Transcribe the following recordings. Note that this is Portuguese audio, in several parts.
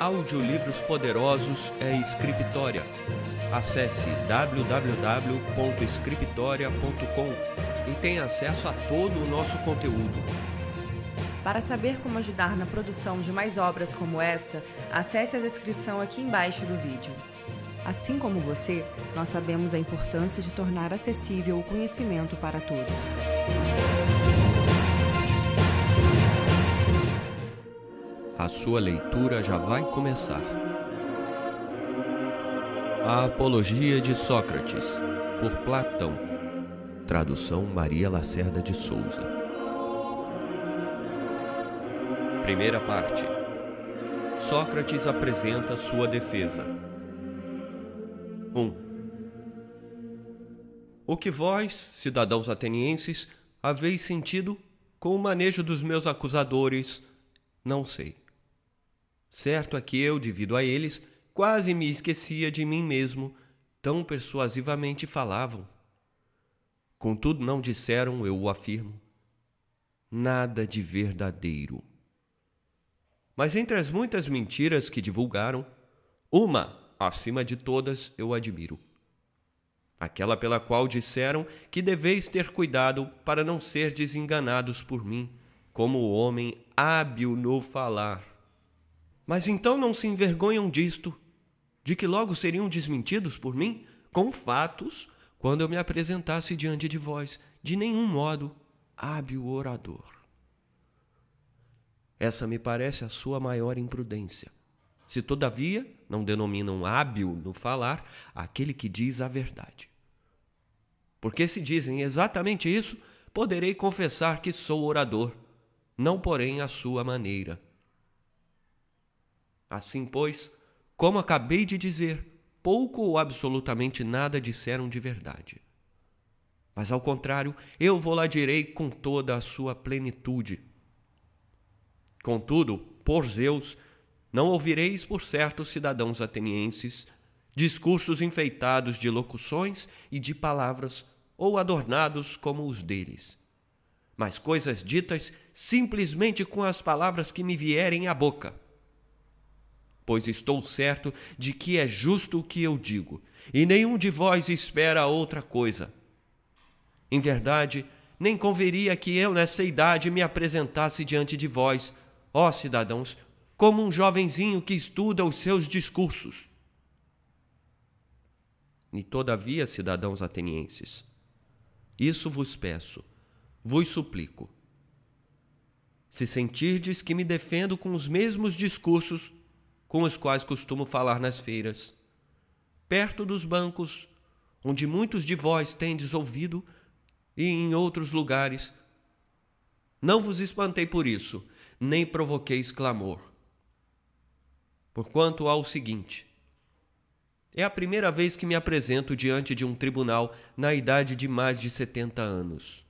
Audiolivros Poderosos é Escritória. Acesse www.escriptoria.com e tenha acesso a todo o nosso conteúdo. Para saber como ajudar na produção de mais obras como esta, acesse a descrição aqui embaixo do vídeo. Assim como você, nós sabemos a importância de tornar acessível o conhecimento para todos. A sua leitura já vai começar. A Apologia de Sócrates, por Platão. Tradução Maria Lacerda de Souza. Primeira parte. Sócrates apresenta sua defesa. 1. Um. O que vós, cidadãos atenienses, haveis sentido com o manejo dos meus acusadores, não sei. Certo é que eu, devido a eles, quase me esquecia de mim mesmo, tão persuasivamente falavam. Contudo, não disseram, eu o afirmo, nada de verdadeiro. Mas entre as muitas mentiras que divulgaram, uma, acima de todas, eu admiro. Aquela pela qual disseram que deveis ter cuidado para não ser desenganados por mim, como o homem hábil no falar. Mas então não se envergonham disto, de que logo seriam desmentidos por mim, com fatos, quando eu me apresentasse diante de vós, de nenhum modo hábil orador. Essa me parece a sua maior imprudência. Se, todavia, não denominam hábil no falar aquele que diz a verdade. Porque se dizem exatamente isso, poderei confessar que sou orador, não porém à sua maneira Assim, pois, como acabei de dizer, pouco ou absolutamente nada disseram de verdade. Mas, ao contrário, eu vou lá direi com toda a sua plenitude. Contudo, por Zeus, não ouvireis por certo, cidadãos atenienses, discursos enfeitados de locuções e de palavras, ou adornados como os deles, mas coisas ditas simplesmente com as palavras que me vierem à boca pois estou certo de que é justo o que eu digo, e nenhum de vós espera outra coisa. Em verdade, nem converia que eu, nesta idade, me apresentasse diante de vós, ó cidadãos, como um jovenzinho que estuda os seus discursos. E todavia, cidadãos atenienses, isso vos peço, vos suplico. Se sentirdes que me defendo com os mesmos discursos com os quais costumo falar nas feiras. Perto dos bancos, onde muitos de vós tendes ouvido, e em outros lugares. Não vos espantei por isso, nem provoqueis clamor. quanto ao seguinte: é a primeira vez que me apresento diante de um tribunal na idade de mais de setenta anos.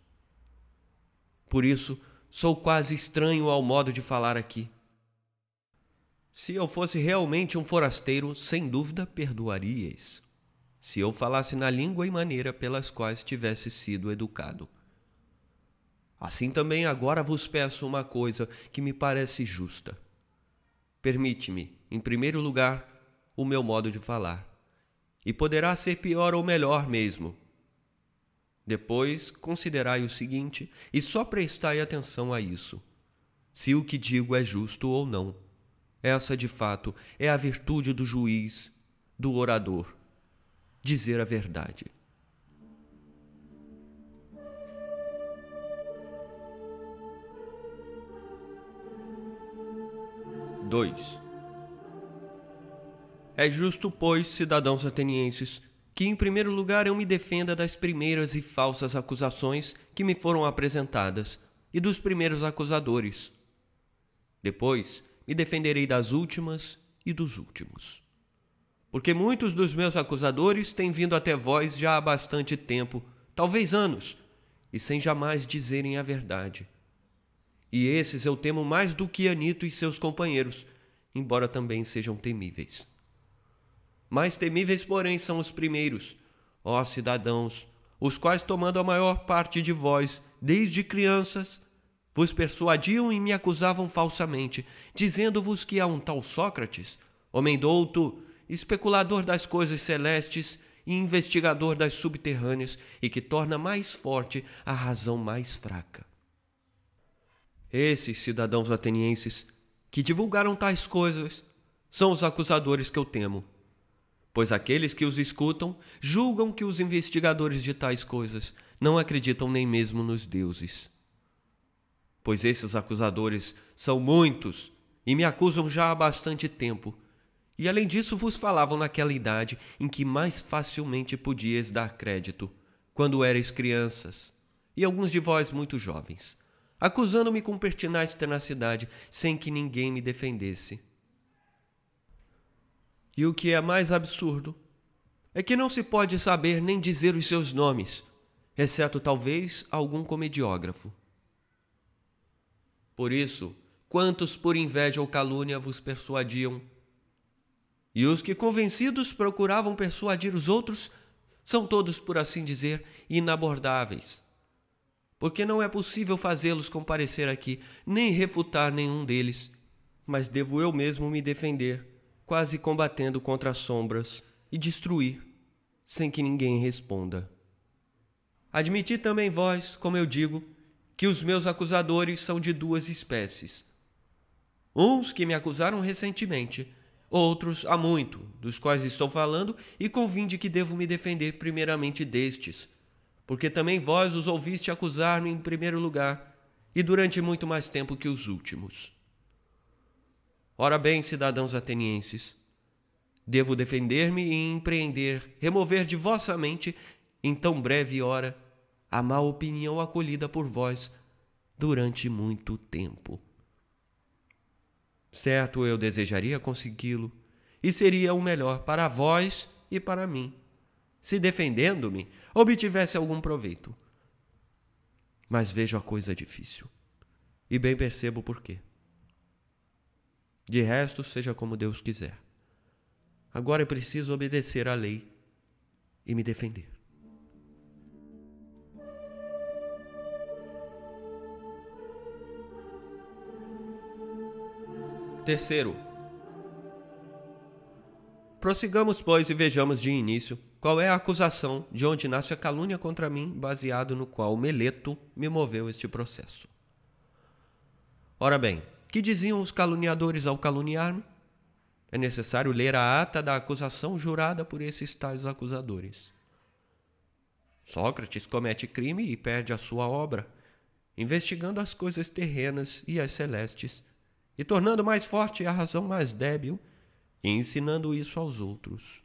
Por isso, sou quase estranho ao modo de falar aqui. Se eu fosse realmente um forasteiro, sem dúvida perdoaríeis. Se eu falasse na língua e maneira pelas quais tivesse sido educado. Assim também agora vos peço uma coisa que me parece justa. Permite-me, em primeiro lugar, o meu modo de falar. E poderá ser pior ou melhor mesmo. Depois, considerai o seguinte, e só prestai atenção a isso: se o que digo é justo ou não essa, de fato, é a virtude do juiz, do orador: dizer a verdade. Dois. É justo, pois, cidadãos atenienses, que em primeiro lugar eu me defenda das primeiras e falsas acusações que me foram apresentadas e dos primeiros acusadores. Depois, e defenderei das últimas e dos últimos. Porque muitos dos meus acusadores têm vindo até vós já há bastante tempo, talvez anos, e sem jamais dizerem a verdade. E esses eu temo mais do que Anito e seus companheiros, embora também sejam temíveis. Mais temíveis, porém, são os primeiros, ó cidadãos, os quais, tomando a maior parte de vós, desde crianças, vos persuadiam e me acusavam falsamente, dizendo-vos que há um tal Sócrates, homem douto, especulador das coisas celestes e investigador das subterrâneas, e que torna mais forte a razão mais fraca. Esses cidadãos atenienses que divulgaram tais coisas são os acusadores que eu temo, pois aqueles que os escutam julgam que os investigadores de tais coisas não acreditam nem mesmo nos deuses pois esses acusadores são muitos e me acusam já há bastante tempo. E além disso, vos falavam naquela idade em que mais facilmente podieis dar crédito, quando erais crianças, e alguns de vós muito jovens, acusando-me com pertinaz tenacidade, sem que ninguém me defendesse. E o que é mais absurdo é que não se pode saber nem dizer os seus nomes, exceto talvez algum comediógrafo. Por isso, quantos por inveja ou calúnia vos persuadiam? E os que convencidos procuravam persuadir os outros são todos, por assim dizer, inabordáveis. Porque não é possível fazê-los comparecer aqui, nem refutar nenhum deles, mas devo eu mesmo me defender, quase combatendo contra as sombras, e destruir, sem que ninguém responda. Admiti também vós, como eu digo, que os meus acusadores são de duas espécies. Uns que me acusaram recentemente, outros há muito, dos quais estou falando, e convinde que devo me defender primeiramente destes, porque também vós os ouviste acusar-me em primeiro lugar, e durante muito mais tempo que os últimos. Ora bem, cidadãos atenienses, devo defender-me e empreender, remover de vossa mente, em tão breve hora, a má opinião acolhida por vós durante muito tempo. Certo, eu desejaria consegui-lo, e seria o melhor para vós e para mim, se defendendo-me obtivesse algum proveito. Mas vejo a coisa difícil, e bem percebo por quê. De resto, seja como Deus quiser. Agora é preciso obedecer à lei e me defender. Terceiro. Prossigamos, pois, e vejamos de início qual é a acusação de onde nasce a calúnia contra mim, baseado no qual Meleto me moveu este processo. Ora bem, que diziam os caluniadores ao caluniar-me? É necessário ler a ata da acusação jurada por esses tais acusadores. Sócrates comete crime e perde a sua obra, investigando as coisas terrenas e as celestes, e tornando mais forte a razão mais débil e ensinando isso aos outros.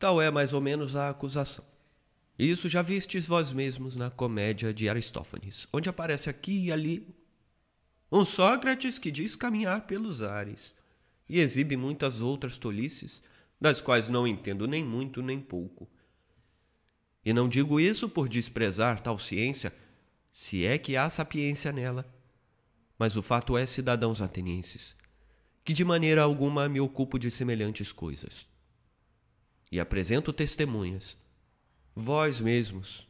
Tal é mais ou menos a acusação. Isso já vistes vós mesmos na comédia de Aristófanes, onde aparece aqui e ali um Sócrates que diz caminhar pelos ares e exibe muitas outras tolices, das quais não entendo nem muito nem pouco. E não digo isso por desprezar tal ciência, se é que há sapiência nela, mas o fato é, cidadãos atenienses, que de maneira alguma me ocupo de semelhantes coisas. E apresento testemunhas, vós mesmos.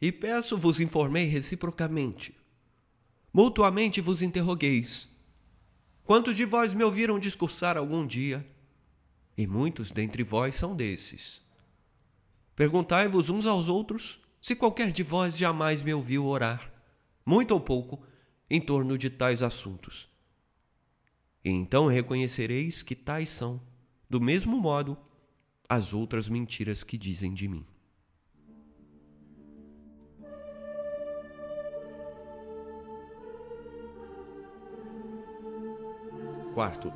E peço-vos informei reciprocamente. Mutuamente vos interrogueis. Quantos de vós me ouviram discursar algum dia? E muitos dentre vós são desses. Perguntai-vos uns aos outros se qualquer de vós jamais me ouviu orar, muito ou pouco, em torno de tais assuntos. E então reconhecereis que tais são, do mesmo modo, as outras mentiras que dizem de mim. Quarto,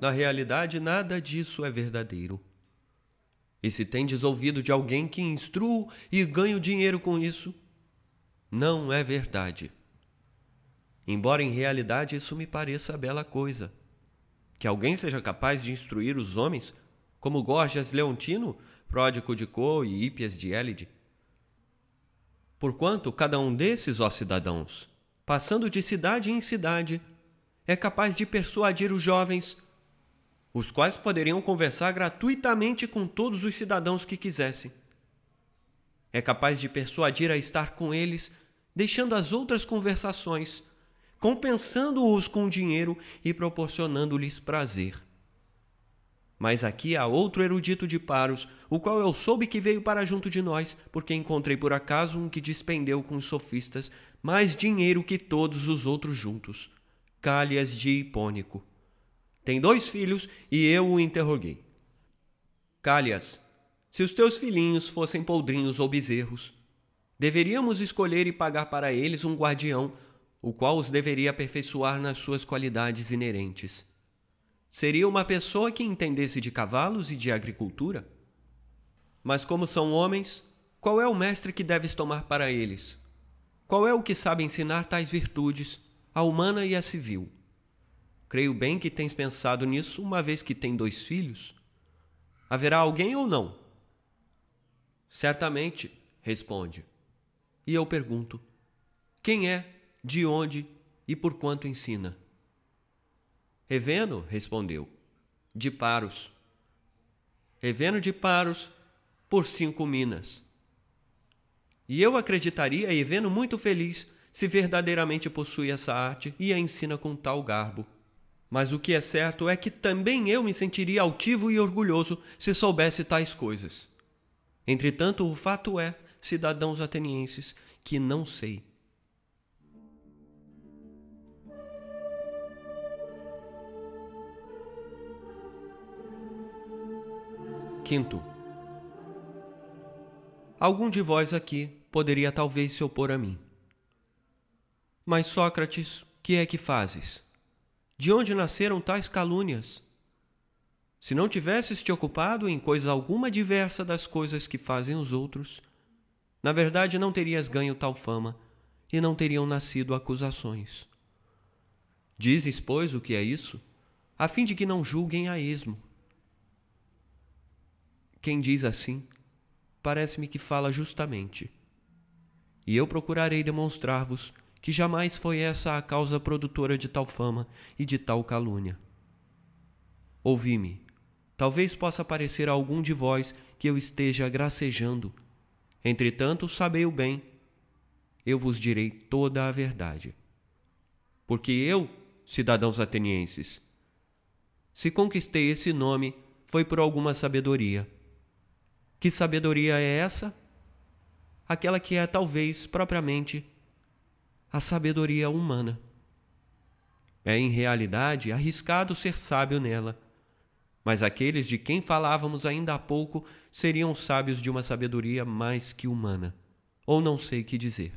na realidade, nada disso é verdadeiro. E se tendes ouvido de alguém que instruo e ganho dinheiro com isso, não é verdade. Embora em realidade isso me pareça bela coisa. Que alguém seja capaz de instruir os homens, como Gorgias Leontino, pródigo de Co e Hípias de Élide. Porquanto cada um desses, ó cidadãos, passando de cidade em cidade, é capaz de persuadir os jovens, os quais poderiam conversar gratuitamente com todos os cidadãos que quisessem. É capaz de persuadir a estar com eles, deixando as outras conversações, compensando-os com dinheiro e proporcionando-lhes prazer. Mas aqui há outro erudito de Paros, o qual eu soube que veio para junto de nós, porque encontrei por acaso um que despendeu com os sofistas mais dinheiro que todos os outros juntos. Calias de Hipônico. Tem dois filhos e eu o interroguei. Calias. Se os teus filhinhos fossem poldrinhos ou bezerros, deveríamos escolher e pagar para eles um guardião, o qual os deveria aperfeiçoar nas suas qualidades inerentes. Seria uma pessoa que entendesse de cavalos e de agricultura? Mas como são homens, qual é o mestre que deves tomar para eles? Qual é o que sabe ensinar tais virtudes, a humana e a civil? Creio bem que tens pensado nisso, uma vez que tem dois filhos. Haverá alguém ou não? Certamente, responde. E eu pergunto: Quem é, de onde e por quanto ensina? Eveno respondeu: De Paros. Eveno de Paros por cinco minas. E eu acreditaria Eveno muito feliz se verdadeiramente possui essa arte e a ensina com tal garbo. Mas o que é certo é que também eu me sentiria altivo e orgulhoso se soubesse tais coisas. Entretanto, o fato é, cidadãos atenienses, que não sei. Quinto. Algum de vós aqui poderia talvez se opor a mim. Mas, Sócrates, que é que fazes? De onde nasceram tais calúnias? Se não tivesses te ocupado em coisa alguma diversa das coisas que fazem os outros, na verdade não terias ganho tal fama e não teriam nascido acusações. Dizes, pois, o que é isso, a fim de que não julguem a esmo. Quem diz assim, parece-me que fala justamente. E eu procurarei demonstrar-vos que jamais foi essa a causa produtora de tal fama e de tal calúnia. Ouvi-me, talvez possa parecer a algum de vós que eu esteja gracejando. Entretanto, sabei o bem. Eu vos direi toda a verdade. Porque eu, cidadãos atenienses, se conquistei esse nome, foi por alguma sabedoria. Que sabedoria é essa? Aquela que é, talvez, propriamente, a sabedoria humana. É, em realidade, arriscado ser sábio nela mas aqueles de quem falávamos ainda há pouco seriam sábios de uma sabedoria mais que humana, ou não sei que dizer,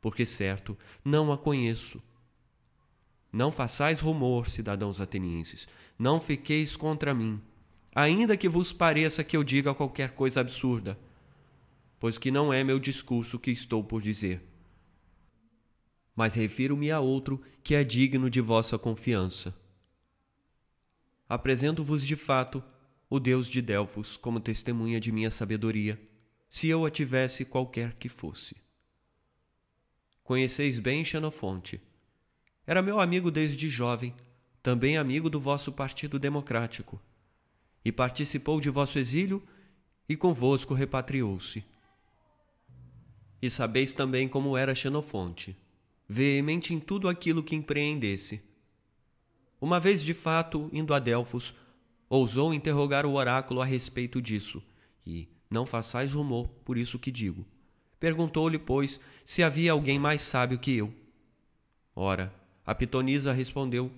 porque certo não a conheço. Não façais rumor, cidadãos atenienses, não fiqueis contra mim, ainda que vos pareça que eu diga qualquer coisa absurda, pois que não é meu discurso que estou por dizer. Mas refiro-me a outro que é digno de vossa confiança apresento-vos de fato o Deus de Delfos como testemunha de minha sabedoria, se eu a tivesse qualquer que fosse. Conheceis bem Xenofonte. Era meu amigo desde jovem, também amigo do vosso Partido Democrático, e participou de vosso exílio e convosco repatriou-se. E sabeis também como era Xenofonte, veemente em tudo aquilo que empreendesse, uma vez de fato indo a Delfos, ousou interrogar o oráculo a respeito disso, e não façais rumor por isso que digo. Perguntou-lhe, pois, se havia alguém mais sábio que eu. Ora, a pitonisa respondeu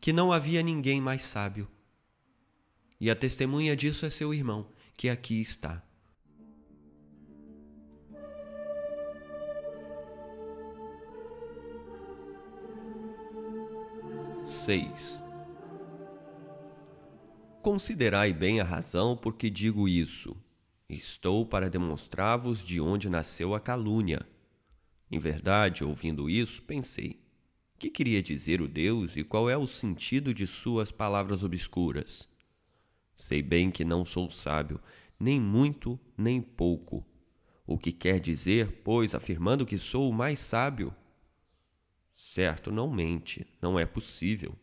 que não havia ninguém mais sábio. E a testemunha disso é seu irmão, que aqui está. 6 Considerai bem a razão por que digo isso. Estou para demonstrar-vos de onde nasceu a calúnia. Em verdade, ouvindo isso, pensei: que queria dizer o Deus e qual é o sentido de suas palavras obscuras? Sei bem que não sou sábio, nem muito nem pouco. O que quer dizer, pois, afirmando que sou o mais sábio? Certo, não mente, não é possível.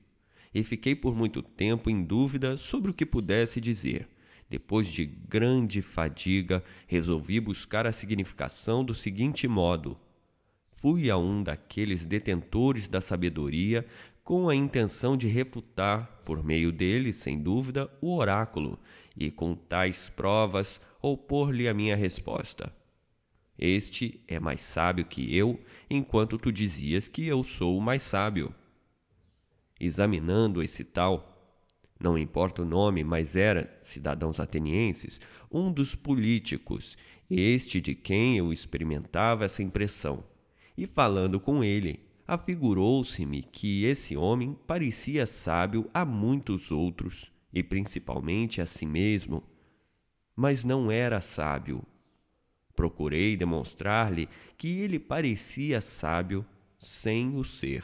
E fiquei por muito tempo em dúvida sobre o que pudesse dizer. Depois de grande fadiga, resolvi buscar a significação do seguinte modo: fui a um daqueles detentores da sabedoria com a intenção de refutar, por meio dele, sem dúvida, o oráculo, e com tais provas opor-lhe a minha resposta. Este é mais sábio que eu, enquanto tu dizias que eu sou o mais sábio. Examinando esse tal, não importa o nome, mas era, cidadãos atenienses, um dos políticos, este de quem eu experimentava essa impressão. E falando com ele, afigurou-se-me que esse homem parecia sábio a muitos outros, e principalmente a si mesmo, mas não era sábio Procurei demonstrar-lhe que ele parecia sábio sem o ser.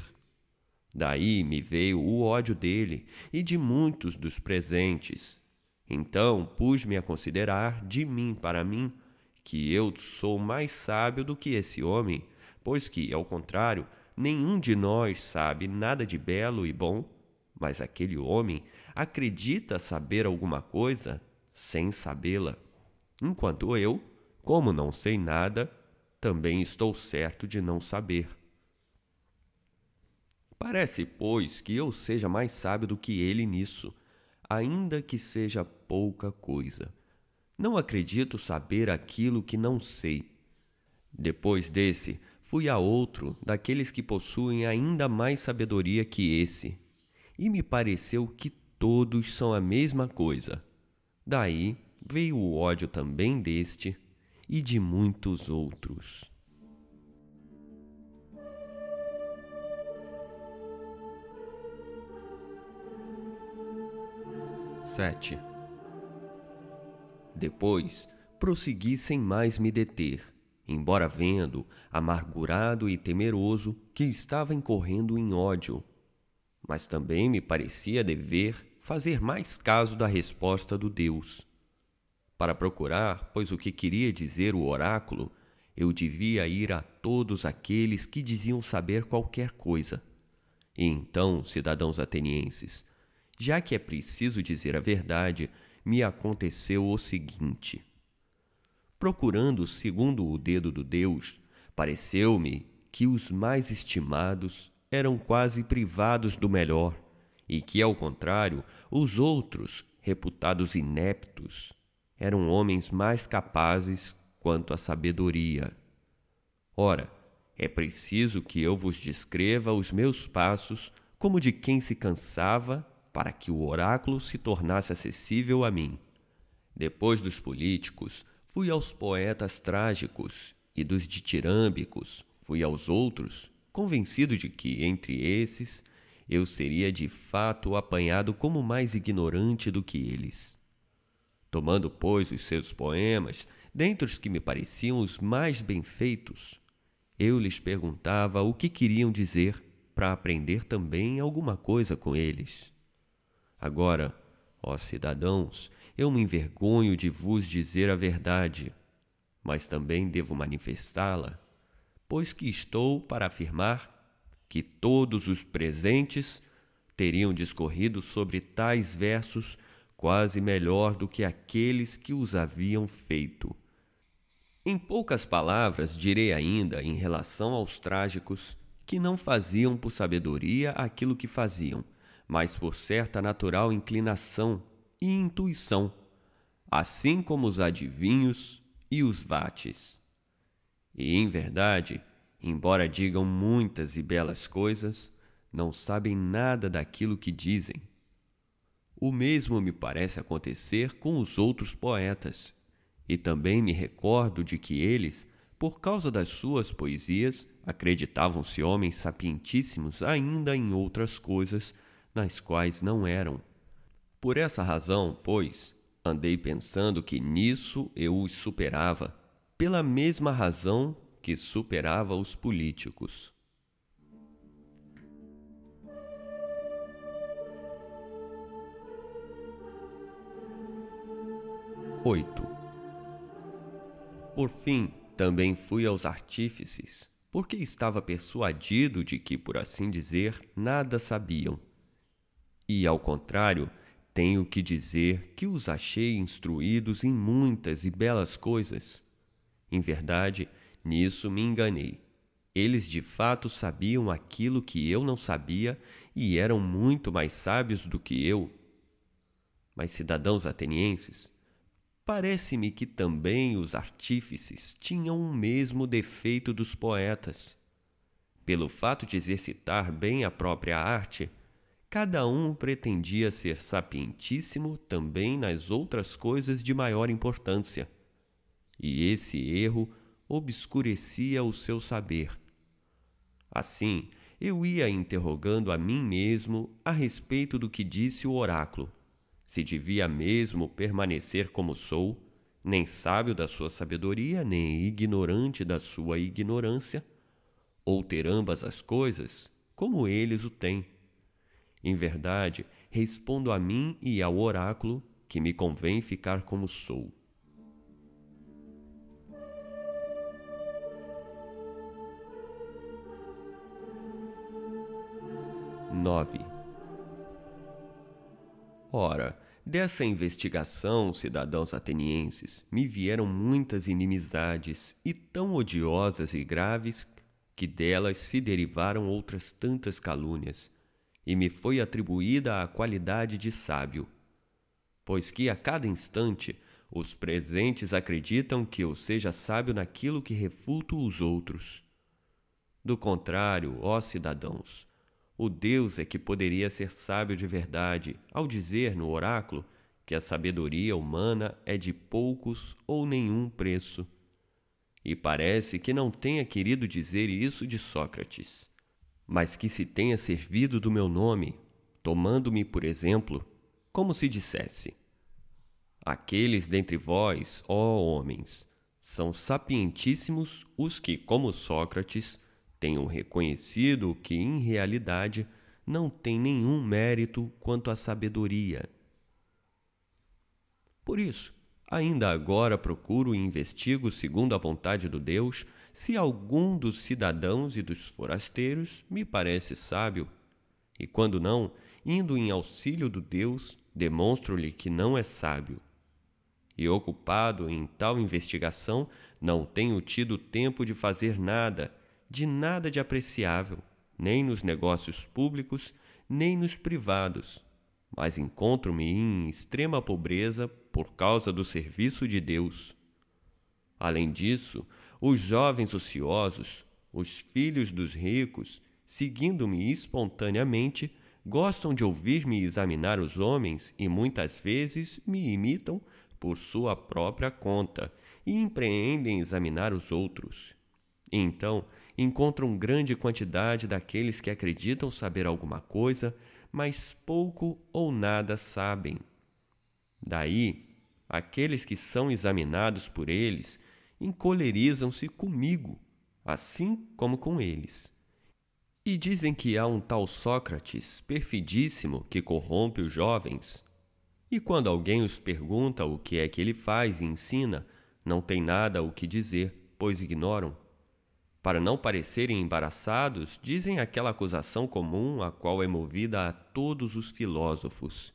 Daí me veio o ódio dele e de muitos dos presentes. Então pus-me a considerar de mim para mim que eu sou mais sábio do que esse homem, pois que, ao contrário, nenhum de nós sabe nada de belo e bom, mas aquele homem acredita saber alguma coisa sem sabê-la, enquanto eu como não sei nada, também estou certo de não saber. Parece, pois, que eu seja mais sábio do que ele nisso, ainda que seja pouca coisa. Não acredito saber aquilo que não sei. Depois desse, fui a outro daqueles que possuem ainda mais sabedoria que esse, e me pareceu que todos são a mesma coisa. Daí veio o ódio também deste e de muitos outros. Sete. Depois, prossegui sem mais me deter, embora vendo, amargurado e temeroso, que estava incorrendo em ódio. Mas também me parecia dever fazer mais caso da resposta do Deus para procurar, pois o que queria dizer o oráculo, eu devia ir a todos aqueles que diziam saber qualquer coisa. E então, cidadãos atenienses, já que é preciso dizer a verdade, me aconteceu o seguinte. Procurando segundo o dedo do Deus, pareceu-me que os mais estimados eram quase privados do melhor, e que, ao contrário, os outros, reputados ineptos, eram homens mais capazes quanto à sabedoria. Ora, é preciso que eu vos descreva os meus passos como de quem se cansava para que o oráculo se tornasse acessível a mim. Depois dos políticos, fui aos poetas trágicos e dos ditirâmbicos, fui aos outros, convencido de que, entre esses, eu seria de fato apanhado como mais ignorante do que eles. Tomando, pois, os seus poemas, dentre os que me pareciam os mais bem feitos, eu lhes perguntava o que queriam dizer para aprender também alguma coisa com eles. Agora, ó cidadãos, eu me envergonho de vos dizer a verdade, mas também devo manifestá-la, pois que estou para afirmar que todos os presentes teriam discorrido sobre tais versos quase melhor do que aqueles que os haviam feito. Em poucas palavras, direi ainda em relação aos trágicos que não faziam por sabedoria aquilo que faziam, mas por certa natural inclinação e intuição, assim como os adivinhos e os vates. E, em verdade, embora digam muitas e belas coisas, não sabem nada daquilo que dizem o mesmo me parece acontecer com os outros poetas, e também me recordo de que eles, por causa das suas poesias, acreditavam-se homens sapientíssimos ainda em outras coisas, nas quais não eram. Por essa razão, pois, andei pensando que nisso eu os superava, pela mesma razão que superava os políticos. 8 Por fim, também fui aos artífices, porque estava persuadido de que, por assim dizer, nada sabiam. E, ao contrário, tenho que dizer que os achei instruídos em muitas e belas coisas. Em verdade, nisso me enganei. Eles de fato sabiam aquilo que eu não sabia e eram muito mais sábios do que eu. Mas, cidadãos atenienses, Parece-me que também os artífices tinham o mesmo defeito dos poetas. Pelo fato de exercitar bem a própria arte, cada um pretendia ser sapientíssimo também nas outras coisas de maior importância. E esse erro obscurecia o seu saber. Assim, eu ia interrogando a mim mesmo a respeito do que disse o oráculo se devia mesmo permanecer como sou, nem sábio da sua sabedoria, nem ignorante da sua ignorância, ou ter ambas as coisas, como eles o têm. Em verdade, respondo a mim e ao oráculo que me convém ficar como sou. Nove. Ora, dessa investigação, cidadãos atenienses, me vieram muitas inimizades, e tão odiosas e graves, que delas se derivaram outras tantas calúnias, e me foi atribuída a qualidade de sábio. Pois que a cada instante os presentes acreditam que eu seja sábio naquilo que refuto os outros. Do contrário, ó cidadãos, o Deus é que poderia ser sábio de verdade ao dizer no oráculo que a sabedoria humana é de poucos ou nenhum preço. E parece que não tenha querido dizer isso de Sócrates, mas que se tenha servido do meu nome, tomando-me por exemplo, como se dissesse: Aqueles dentre vós, ó homens, são sapientíssimos os que, como Sócrates, tenham reconhecido que, em realidade, não tem nenhum mérito quanto à sabedoria. Por isso, ainda agora procuro e investigo, segundo a vontade do Deus, se algum dos cidadãos e dos forasteiros me parece sábio, e quando não, indo em auxílio do Deus, demonstro-lhe que não é sábio. E ocupado em tal investigação, não tenho tido tempo de fazer nada de nada de apreciável, nem nos negócios públicos, nem nos privados, mas encontro-me em extrema pobreza por causa do serviço de Deus. Além disso, os jovens ociosos, os filhos dos ricos, seguindo-me espontaneamente, gostam de ouvir-me examinar os homens e muitas vezes me imitam por sua própria conta e empreendem examinar os outros. Então, encontram grande quantidade daqueles que acreditam saber alguma coisa, mas pouco ou nada sabem. Daí, aqueles que são examinados por eles encolerizam-se comigo, assim como com eles. E dizem que há um tal Sócrates, perfidíssimo, que corrompe os jovens. E quando alguém os pergunta o que é que ele faz e ensina, não tem nada o que dizer, pois ignoram. Para não parecerem embaraçados, dizem aquela acusação comum a qual é movida a todos os filósofos,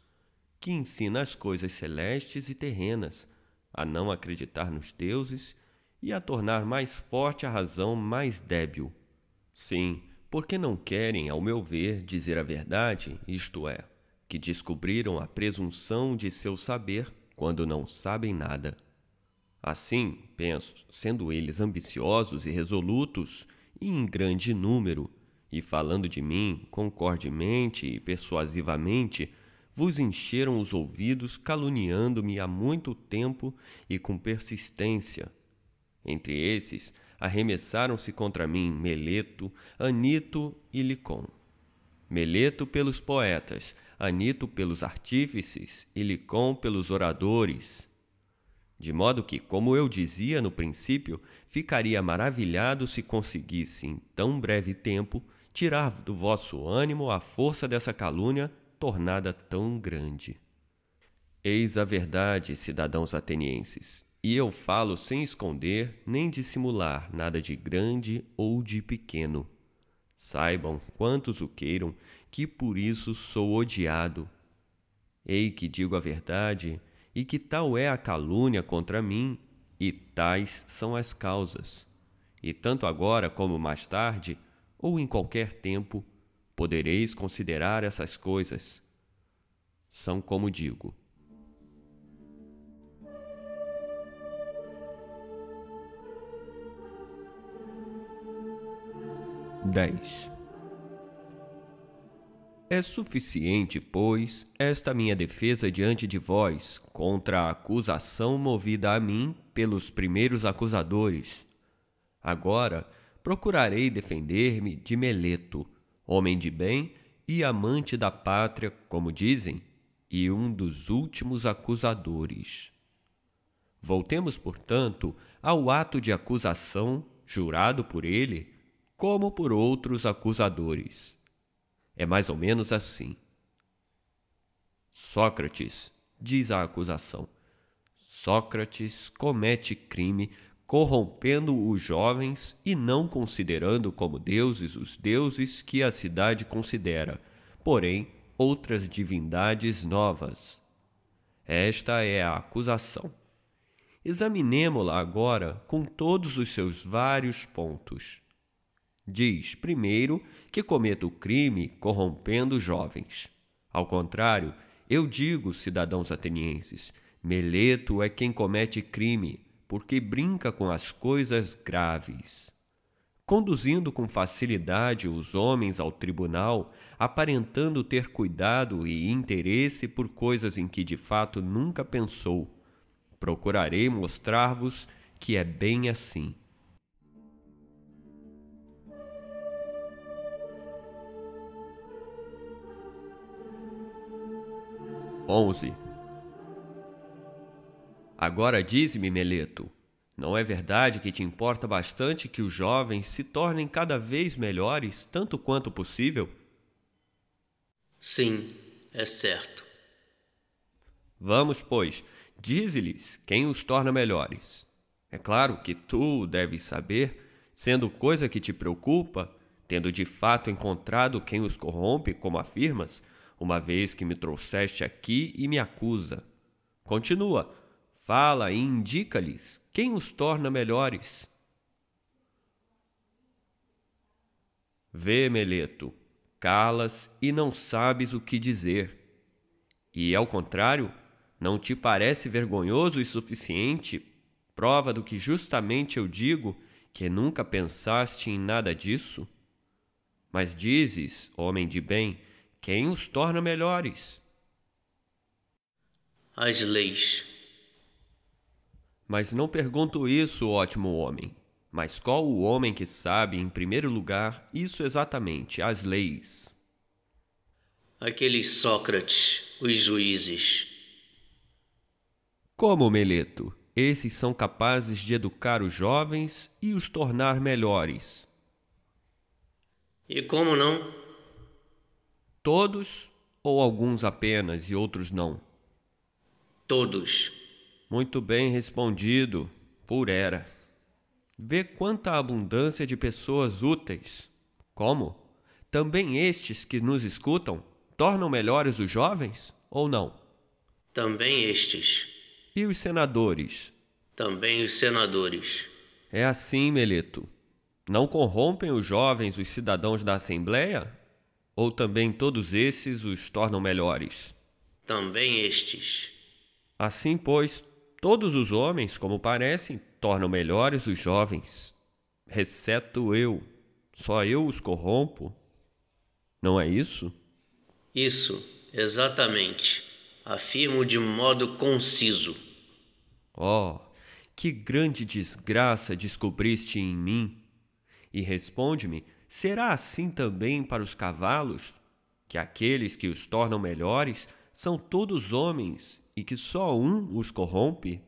que ensina as coisas celestes e terrenas, a não acreditar nos deuses e a tornar mais forte a razão mais débil. Sim, porque não querem, ao meu ver, dizer a verdade, isto é, que descobriram a presunção de seu saber quando não sabem nada. Assim, penso, sendo eles ambiciosos e resolutos, e em grande número, e falando de mim concordemente e persuasivamente, vos encheram os ouvidos caluniando-me há muito tempo e com persistência. Entre esses, arremessaram-se contra mim Meleto, Anito e Licom. Meleto pelos poetas, Anito pelos artífices e Licom pelos oradores, de modo que, como eu dizia no princípio, ficaria maravilhado se conseguisse, em tão breve tempo, tirar do vosso ânimo a força dessa calúnia tornada tão grande. Eis a verdade, cidadãos atenienses, e eu falo sem esconder nem dissimular nada de grande ou de pequeno. Saibam, quantos o queiram, que por isso sou odiado. Ei que digo a verdade, e que tal é a calúnia contra mim, e tais são as causas. E tanto agora como mais tarde, ou em qualquer tempo, podereis considerar essas coisas. São como digo. Dez. É suficiente, pois, esta minha defesa diante de vós, contra a acusação movida a mim pelos primeiros acusadores. Agora procurarei defender-me de Meleto, homem de bem e amante da pátria, como dizem, e um dos últimos acusadores. Voltemos, portanto, ao ato de acusação jurado por ele, como por outros acusadores é mais ou menos assim. Sócrates, diz a acusação. Sócrates comete crime corrompendo os jovens e não considerando como deuses os deuses que a cidade considera, porém outras divindades novas. Esta é a acusação. Examinemo-la agora com todos os seus vários pontos diz, primeiro, que cometa o crime corrompendo jovens. Ao contrário, eu digo, cidadãos atenienses, Meleto é quem comete crime, porque brinca com as coisas graves. Conduzindo com facilidade os homens ao tribunal, aparentando ter cuidado e interesse por coisas em que de fato nunca pensou. Procurarei mostrar-vos que é bem assim. 11 Agora dize-me, Meleto, não é verdade que te importa bastante que os jovens se tornem cada vez melhores tanto quanto possível? Sim, é certo. Vamos, pois, dize-lhes quem os torna melhores. É claro que tu deves saber, sendo coisa que te preocupa, tendo de fato encontrado quem os corrompe, como afirmas, uma vez que me trouxeste aqui e me acusa. Continua, fala e indica-lhes quem os torna melhores. Vê, Meleto, calas e não sabes o que dizer. E, ao contrário, não te parece vergonhoso e suficiente prova do que justamente eu digo que nunca pensaste em nada disso? Mas dizes, homem de bem, quem os torna melhores? As leis. Mas não pergunto isso, ótimo homem. Mas qual o homem que sabe, em primeiro lugar, isso exatamente, as leis? Aqueles Sócrates, os juízes. Como, Meleto? Esses são capazes de educar os jovens e os tornar melhores. E como não? todos ou alguns apenas e outros não? Todos. Muito bem respondido, por era Vê quanta abundância de pessoas úteis. Como? Também estes que nos escutam tornam melhores os jovens ou não? Também estes. E os senadores? Também os senadores. É assim, Meleto. Não corrompem os jovens os cidadãos da Assembleia ou também todos esses os tornam melhores? Também estes. Assim, pois, todos os homens, como parecem, tornam melhores os jovens, exceto eu. Só eu os corrompo. Não é isso? Isso, exatamente. Afirmo de modo conciso. Oh, que grande desgraça descobriste em mim! E responde-me será assim também para os cavalos? Que aqueles que os tornam melhores são todos homens e que só um os corrompe?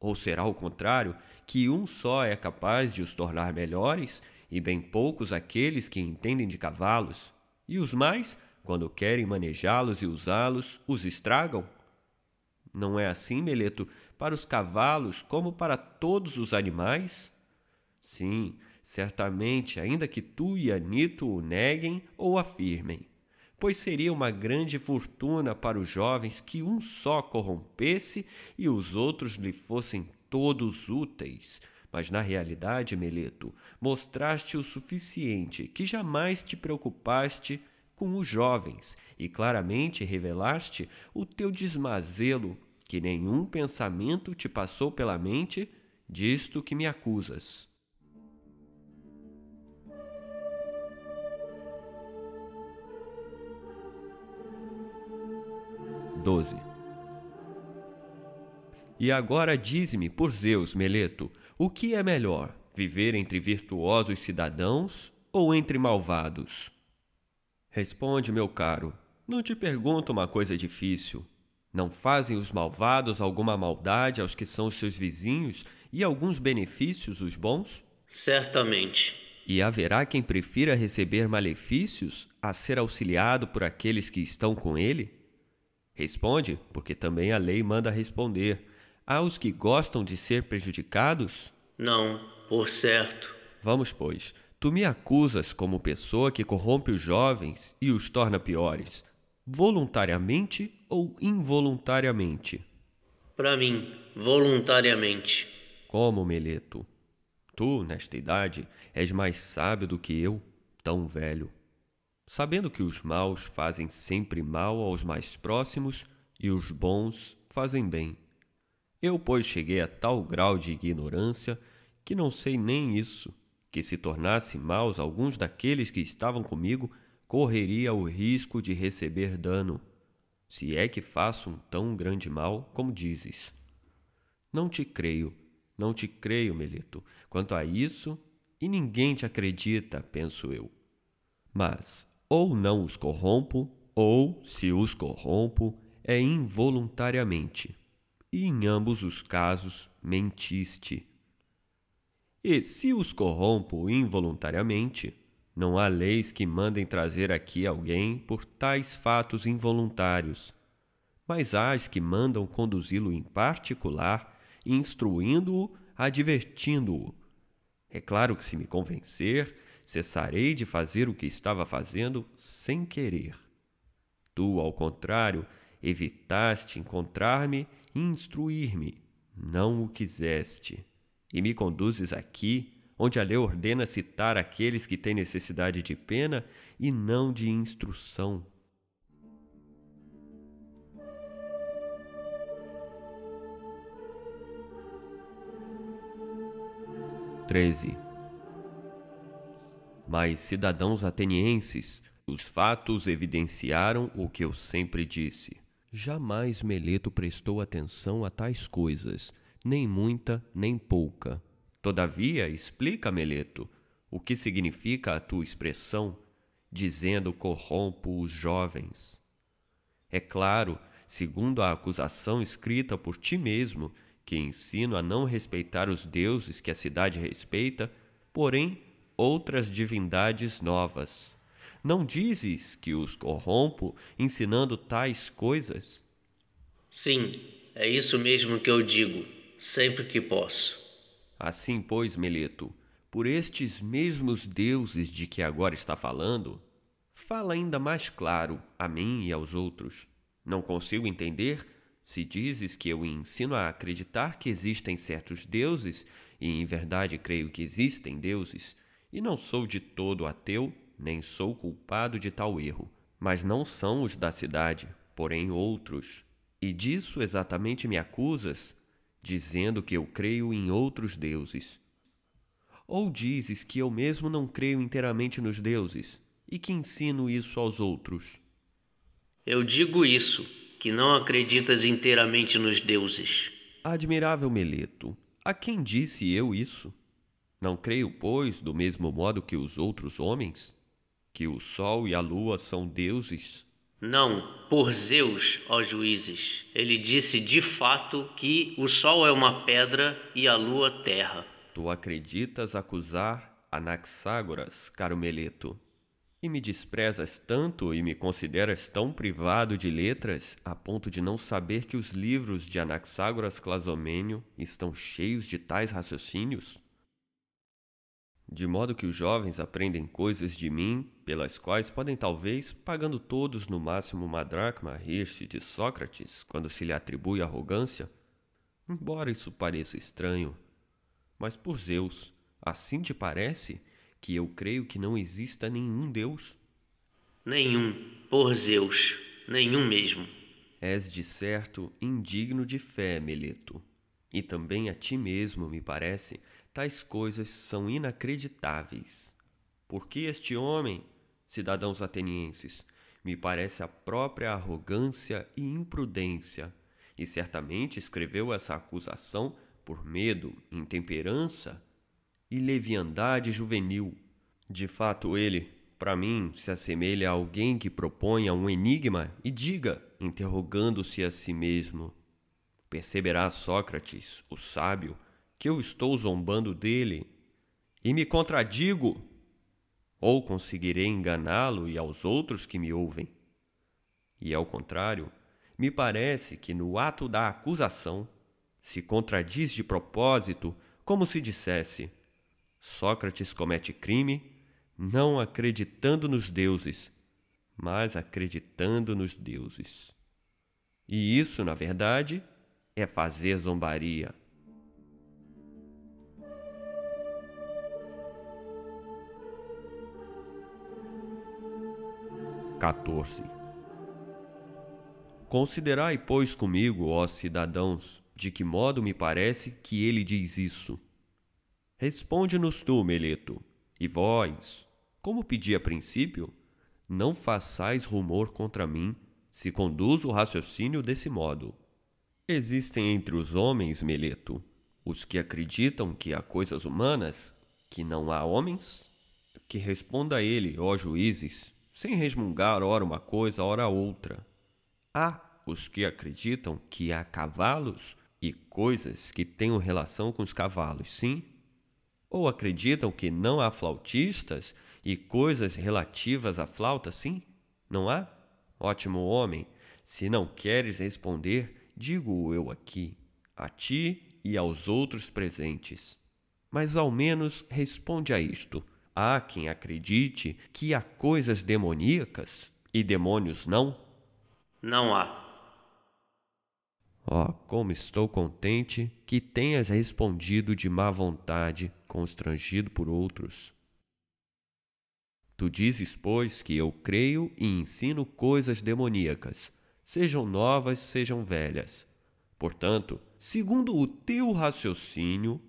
Ou será o contrário, que um só é capaz de os tornar melhores e bem poucos aqueles que entendem de cavalos? E os mais, quando querem manejá-los e usá-los, os estragam? Não é assim, Meleto, para os cavalos como para todos os animais? Sim, certamente, ainda que tu e Anito o neguem ou afirmem. Pois seria uma grande fortuna para os jovens que um só corrompesse e os outros lhe fossem todos úteis. Mas na realidade, Meleto, mostraste o suficiente que jamais te preocupaste com os jovens e claramente revelaste o teu desmazelo, que nenhum pensamento te passou pela mente disto que me acusas. 12. E agora diz-me, por Zeus, Meleto, o que é melhor, viver entre virtuosos cidadãos ou entre malvados? Responde, meu caro, não te pergunto uma coisa difícil. Não fazem os malvados alguma maldade aos que são seus vizinhos e alguns benefícios os bons? Certamente. E haverá quem prefira receber malefícios a ser auxiliado por aqueles que estão com ele? Responde, porque também a lei manda responder. há os que gostam de ser prejudicados? Não, por certo. Vamos, pois. Tu me acusas como pessoa que corrompe os jovens e os torna piores, voluntariamente ou involuntariamente? Para mim, voluntariamente. Como, Meleto? Tu, nesta idade, és mais sábio do que eu, tão velho. Sabendo que os maus fazem sempre mal aos mais próximos e os bons fazem bem. Eu, pois, cheguei a tal grau de ignorância que não sei nem isso, que se tornasse maus alguns daqueles que estavam comigo, correria o risco de receber dano, se é que faço um tão grande mal como dizes. Não te creio, não te creio, Meleto, quanto a isso, e ninguém te acredita, penso eu. Mas ou não os corrompo, ou, se os corrompo, é involuntariamente. E em ambos os casos mentiste. E se os corrompo involuntariamente, não há leis que mandem trazer aqui alguém por tais fatos involuntários, mas há as que mandam conduzi-lo em particular, instruindo-o, advertindo-o. É claro que, se me convencer, cessarei de fazer o que estava fazendo sem querer. Tu, ao contrário, evitaste encontrar-me e instruir-me, não o quiseste. E me conduzes aqui, onde a lei ordena citar aqueles que têm necessidade de pena e não de instrução. Treze mas cidadãos atenienses, os fatos evidenciaram o que eu sempre disse. Jamais Meleto prestou atenção a tais coisas, nem muita nem pouca. Todavia, explica, Meleto, o que significa a tua expressão, dizendo corrompo os jovens. É claro, segundo a acusação escrita por ti mesmo, que ensino a não respeitar os deuses que a cidade respeita, porém outras divindades novas. Não dizes que os corrompo ensinando tais coisas? Sim, é isso mesmo que eu digo, sempre que posso. Assim, pois, Meleto, por estes mesmos deuses de que agora está falando, fala ainda mais claro a mim e aos outros. Não consigo entender se dizes que eu ensino a acreditar que existem certos deuses, e em verdade creio que existem deuses, e não sou de todo ateu, nem sou culpado de tal erro, mas não são os da cidade, porém outros. E disso exatamente me acusas, dizendo que eu creio em outros deuses. Ou dizes que eu mesmo não creio inteiramente nos deuses, e que ensino isso aos outros? Eu digo isso, que não acreditas inteiramente nos deuses. Admirável Meleto, a quem disse eu isso? Não creio, pois, do mesmo modo que os outros homens, que o sol e a lua são deuses? Não, por Zeus, ó juízes. Ele disse de fato que o sol é uma pedra e a lua terra. Tu acreditas acusar Anaxágoras, caro Meleto, e me desprezas tanto e me consideras tão privado de letras a ponto de não saber que os livros de Anaxágoras Clasomênio estão cheios de tais raciocínios? de modo que os jovens aprendem coisas de mim, pelas quais podem talvez, pagando todos no máximo uma dracma, rir-se de Sócrates quando se lhe atribui arrogância? Embora isso pareça estranho. Mas por Zeus, assim te parece que eu creio que não exista nenhum Deus? Nenhum, por Zeus, nenhum mesmo. És de certo indigno de fé, Meleto. E também a ti mesmo, me parece, Tais coisas são inacreditáveis. Porque este homem, cidadãos atenienses, me parece a própria arrogância e imprudência, e certamente escreveu essa acusação por medo, intemperança e leviandade juvenil. De fato, ele, para mim, se assemelha a alguém que proponha um enigma e diga, interrogando-se a si mesmo: Perceberá Sócrates, o sábio, que eu estou zombando dele e me contradigo, ou conseguirei enganá-lo e aos outros que me ouvem. E ao contrário, me parece que no ato da acusação se contradiz de propósito, como se dissesse: Sócrates comete crime não acreditando nos deuses, mas acreditando nos deuses. E isso, na verdade, é fazer zombaria. 14 Considerai, pois, comigo, ó cidadãos, de que modo me parece que ele diz isso. Responde-nos tu, Meleto, e vós, como pedi a princípio, não façais rumor contra mim, se conduz o raciocínio desse modo. Existem entre os homens, Meleto, os que acreditam que há coisas humanas, que não há homens? Que responda ele, ó juízes, sem resmungar ora uma coisa, ora outra. Há os que acreditam que há cavalos e coisas que tenham relação com os cavalos, sim? Ou acreditam que não há flautistas e coisas relativas à flauta, sim? Não há? Ótimo homem, se não queres responder, digo eu aqui, a ti e aos outros presentes. Mas ao menos responde a isto Há quem acredite que há coisas demoníacas e demônios não? Não há. Oh, como estou contente que tenhas respondido de má vontade, constrangido por outros. Tu dizes, pois, que eu creio e ensino coisas demoníacas, sejam novas, sejam velhas. Portanto, segundo o teu raciocínio,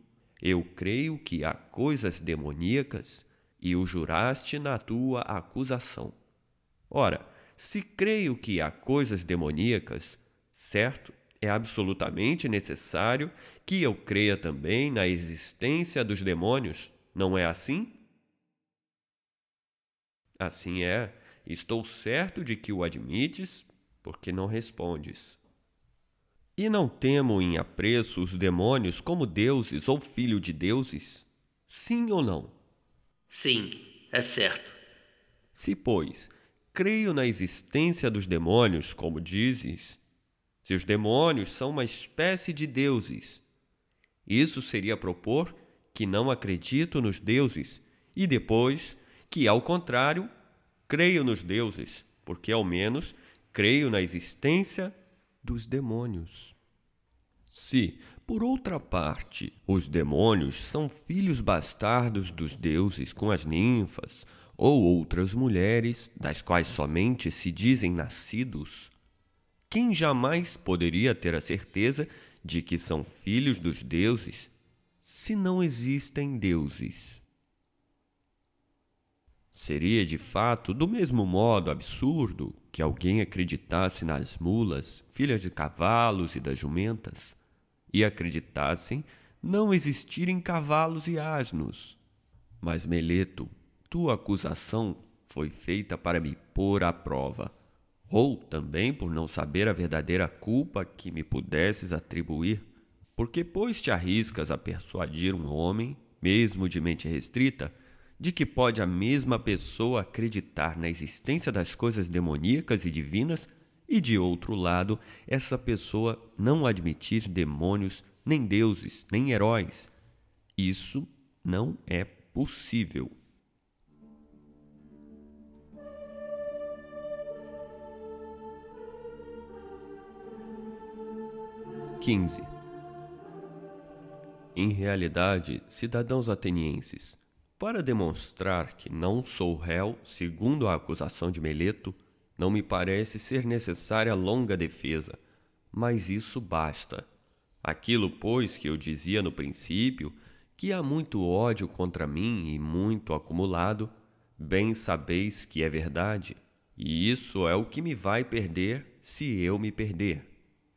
eu creio que há coisas demoníacas e o juraste na tua acusação. Ora, se creio que há coisas demoníacas, certo, é absolutamente necessário que eu creia também na existência dos demônios, não é assim? Assim é, estou certo de que o admites, porque não respondes. E não temo em apreço os demônios como deuses ou filho de deuses? Sim ou não? Sim, é certo. Se, pois, creio na existência dos demônios, como dizes, se os demônios são uma espécie de deuses, isso seria propor que não acredito nos deuses e depois que, ao contrário, creio nos deuses, porque ao menos creio na existência dos demônios. Se, por outra parte, os demônios são filhos bastardos dos deuses com as ninfas ou outras mulheres, das quais somente se dizem nascidos. Quem jamais poderia ter a certeza de que são filhos dos deuses se não existem deuses? Seria de fato do mesmo modo absurdo que alguém acreditasse nas mulas, filhas de cavalos e das jumentas? e acreditassem não existirem cavalos e asnos. Mas, Meleto, tua acusação foi feita para me pôr à prova, ou também por não saber a verdadeira culpa que me pudesses atribuir. Porque, pois, te arriscas a persuadir um homem, mesmo de mente restrita, de que pode a mesma pessoa acreditar na existência das coisas demoníacas e divinas e de outro lado, essa pessoa não admitir demônios, nem deuses, nem heróis. Isso não é possível. Quinze. Em realidade, cidadãos atenienses, para demonstrar que não sou réu, segundo a acusação de Meleto, não me parece ser necessária longa defesa, mas isso basta. Aquilo, pois, que eu dizia no princípio, que há muito ódio contra mim e muito acumulado, bem sabeis que é verdade, e isso é o que me vai perder se eu me perder.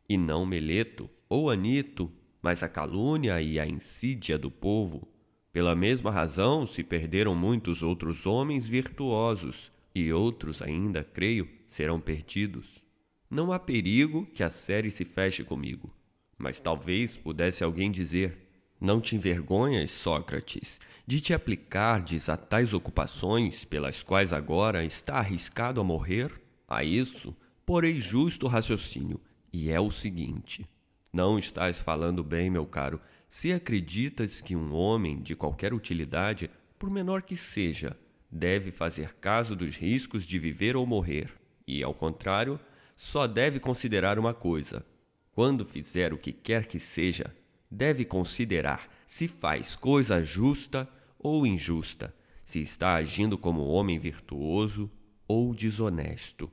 E não Meleto ou Anito, mas a calúnia e a insídia do povo. Pela mesma razão se perderam muitos outros homens virtuosos, e outros ainda, creio, serão perdidos. Não há perigo que a série se feche comigo. Mas talvez pudesse alguém dizer: Não te envergonhas, Sócrates, de te aplicardes a tais ocupações pelas quais agora está arriscado a morrer? A isso, porém, justo raciocínio, e é o seguinte: Não estás falando bem, meu caro, se acreditas que um homem de qualquer utilidade, por menor que seja, deve fazer caso dos riscos de viver ou morrer e, ao contrário, só deve considerar uma coisa. Quando fizer o que quer que seja, deve considerar se faz coisa justa ou injusta, se está agindo como homem virtuoso ou desonesto.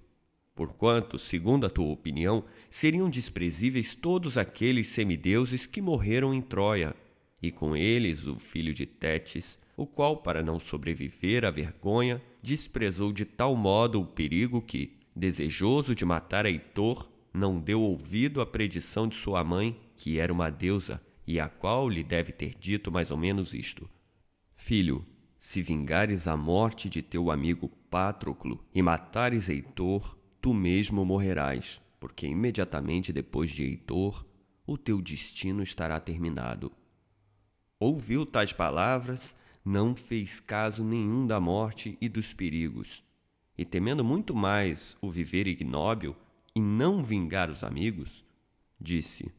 Porquanto, segundo a tua opinião, seriam desprezíveis todos aqueles semideuses que morreram em Troia, e com eles o filho de Tétis, o qual, para não sobreviver à vergonha, desprezou de tal modo o perigo que, Desejoso de matar Heitor, não deu ouvido à predição de sua mãe, que era uma deusa, e a qual lhe deve ter dito mais ou menos isto: Filho, se vingares a morte de teu amigo Patroclo e matares Heitor, tu mesmo morrerás, porque imediatamente depois de Heitor, o teu destino estará terminado. Ouviu tais palavras, não fez caso nenhum da morte e dos perigos, e temendo muito mais o viver ignóbil e não vingar os amigos, disse: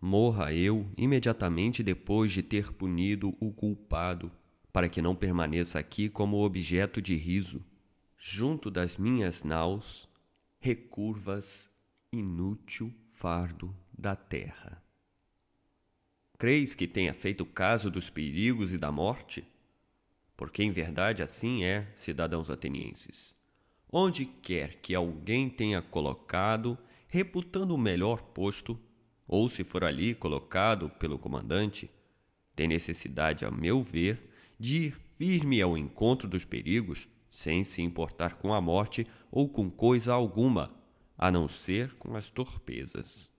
Morra eu imediatamente depois de ter punido o culpado, para que não permaneça aqui como objeto de riso, junto das minhas naus, recurvas, inútil fardo da terra. Creis que tenha feito caso dos perigos e da morte? porque em verdade assim é, cidadãos atenienses. Onde quer que alguém tenha colocado, reputando o melhor posto, ou se for ali colocado pelo comandante, tem necessidade, a meu ver, de ir firme ao encontro dos perigos, sem se importar com a morte ou com coisa alguma, a não ser com as torpezas.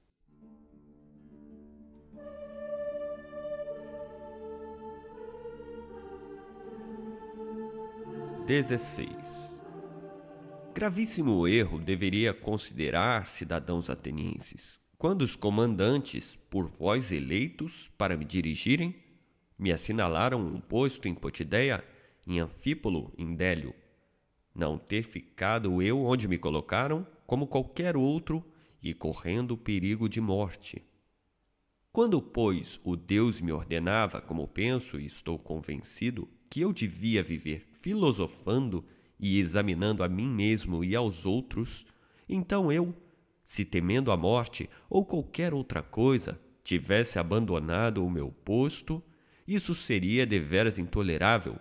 16. Gravíssimo erro deveria considerar, cidadãos atenienses, quando os comandantes, por vós eleitos para me dirigirem, me assinalaram um posto em Potideia, em Anfípolo, em Délio. Não ter ficado eu onde me colocaram, como qualquer outro, e correndo perigo de morte. Quando, pois, o Deus me ordenava, como penso e estou convencido, que eu devia viver, filosofando e examinando a mim mesmo e aos outros, então eu, se temendo a morte ou qualquer outra coisa, tivesse abandonado o meu posto, isso seria deveras intolerável.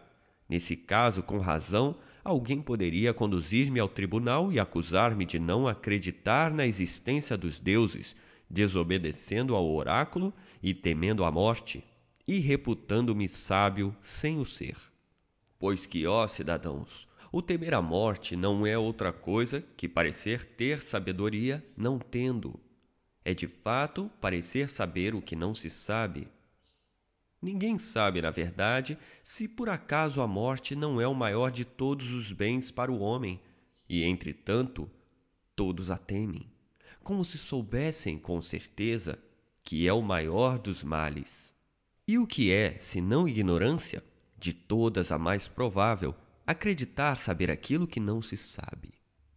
Nesse caso, com razão, alguém poderia conduzir-me ao tribunal e acusar-me de não acreditar na existência dos deuses, desobedecendo ao oráculo e temendo a morte, e reputando-me sábio sem o ser. Pois que, ó cidadãos, o temer a morte não é outra coisa que parecer ter sabedoria não tendo. É de fato parecer saber o que não se sabe. Ninguém sabe, na verdade, se por acaso a morte não é o maior de todos os bens para o homem, e, entretanto, todos a temem, como se soubessem com certeza que é o maior dos males. E o que é, se não ignorância? De todas, a mais provável, acreditar saber aquilo que não se sabe.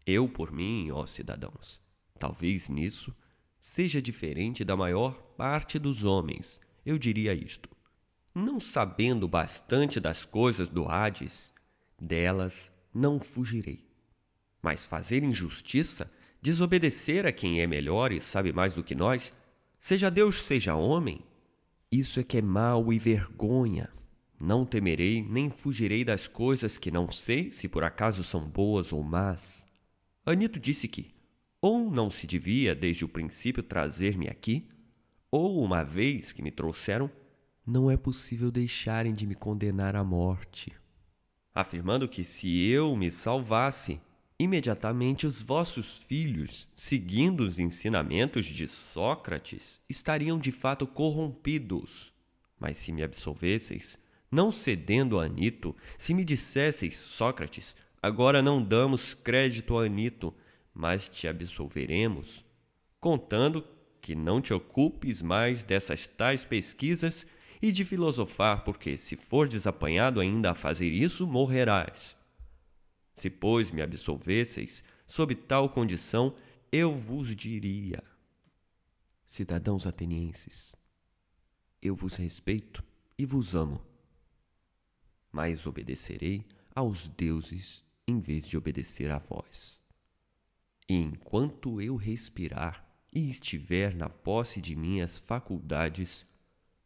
Eu, por mim, ó cidadãos, talvez nisso seja diferente da maior parte dos homens, eu diria isto. Não sabendo bastante das coisas do Hades, delas não fugirei. Mas fazer injustiça, desobedecer a quem é melhor e sabe mais do que nós, seja Deus, seja homem, isso é que é mal e vergonha. Não temerei, nem fugirei das coisas que não sei se por acaso são boas ou más. Anito disse que, ou não se devia desde o princípio trazer-me aqui, ou uma vez que me trouxeram, não é possível deixarem de me condenar à morte. Afirmando que se eu me salvasse, imediatamente os vossos filhos, seguindo os ensinamentos de Sócrates, estariam de fato corrompidos. Mas se me absolvesseis, não cedendo a Anito, se me dissesseis, Sócrates, agora não damos crédito a Anito, mas te absolveremos, contando que não te ocupes mais dessas tais pesquisas e de filosofar, porque se for desapanhado ainda a fazer isso, morrerás. Se, pois, me absolvesseis, sob tal condição, eu vos diria: Cidadãos atenienses, eu vos respeito e vos amo mas obedecerei aos deuses em vez de obedecer a vós. E enquanto eu respirar e estiver na posse de minhas faculdades,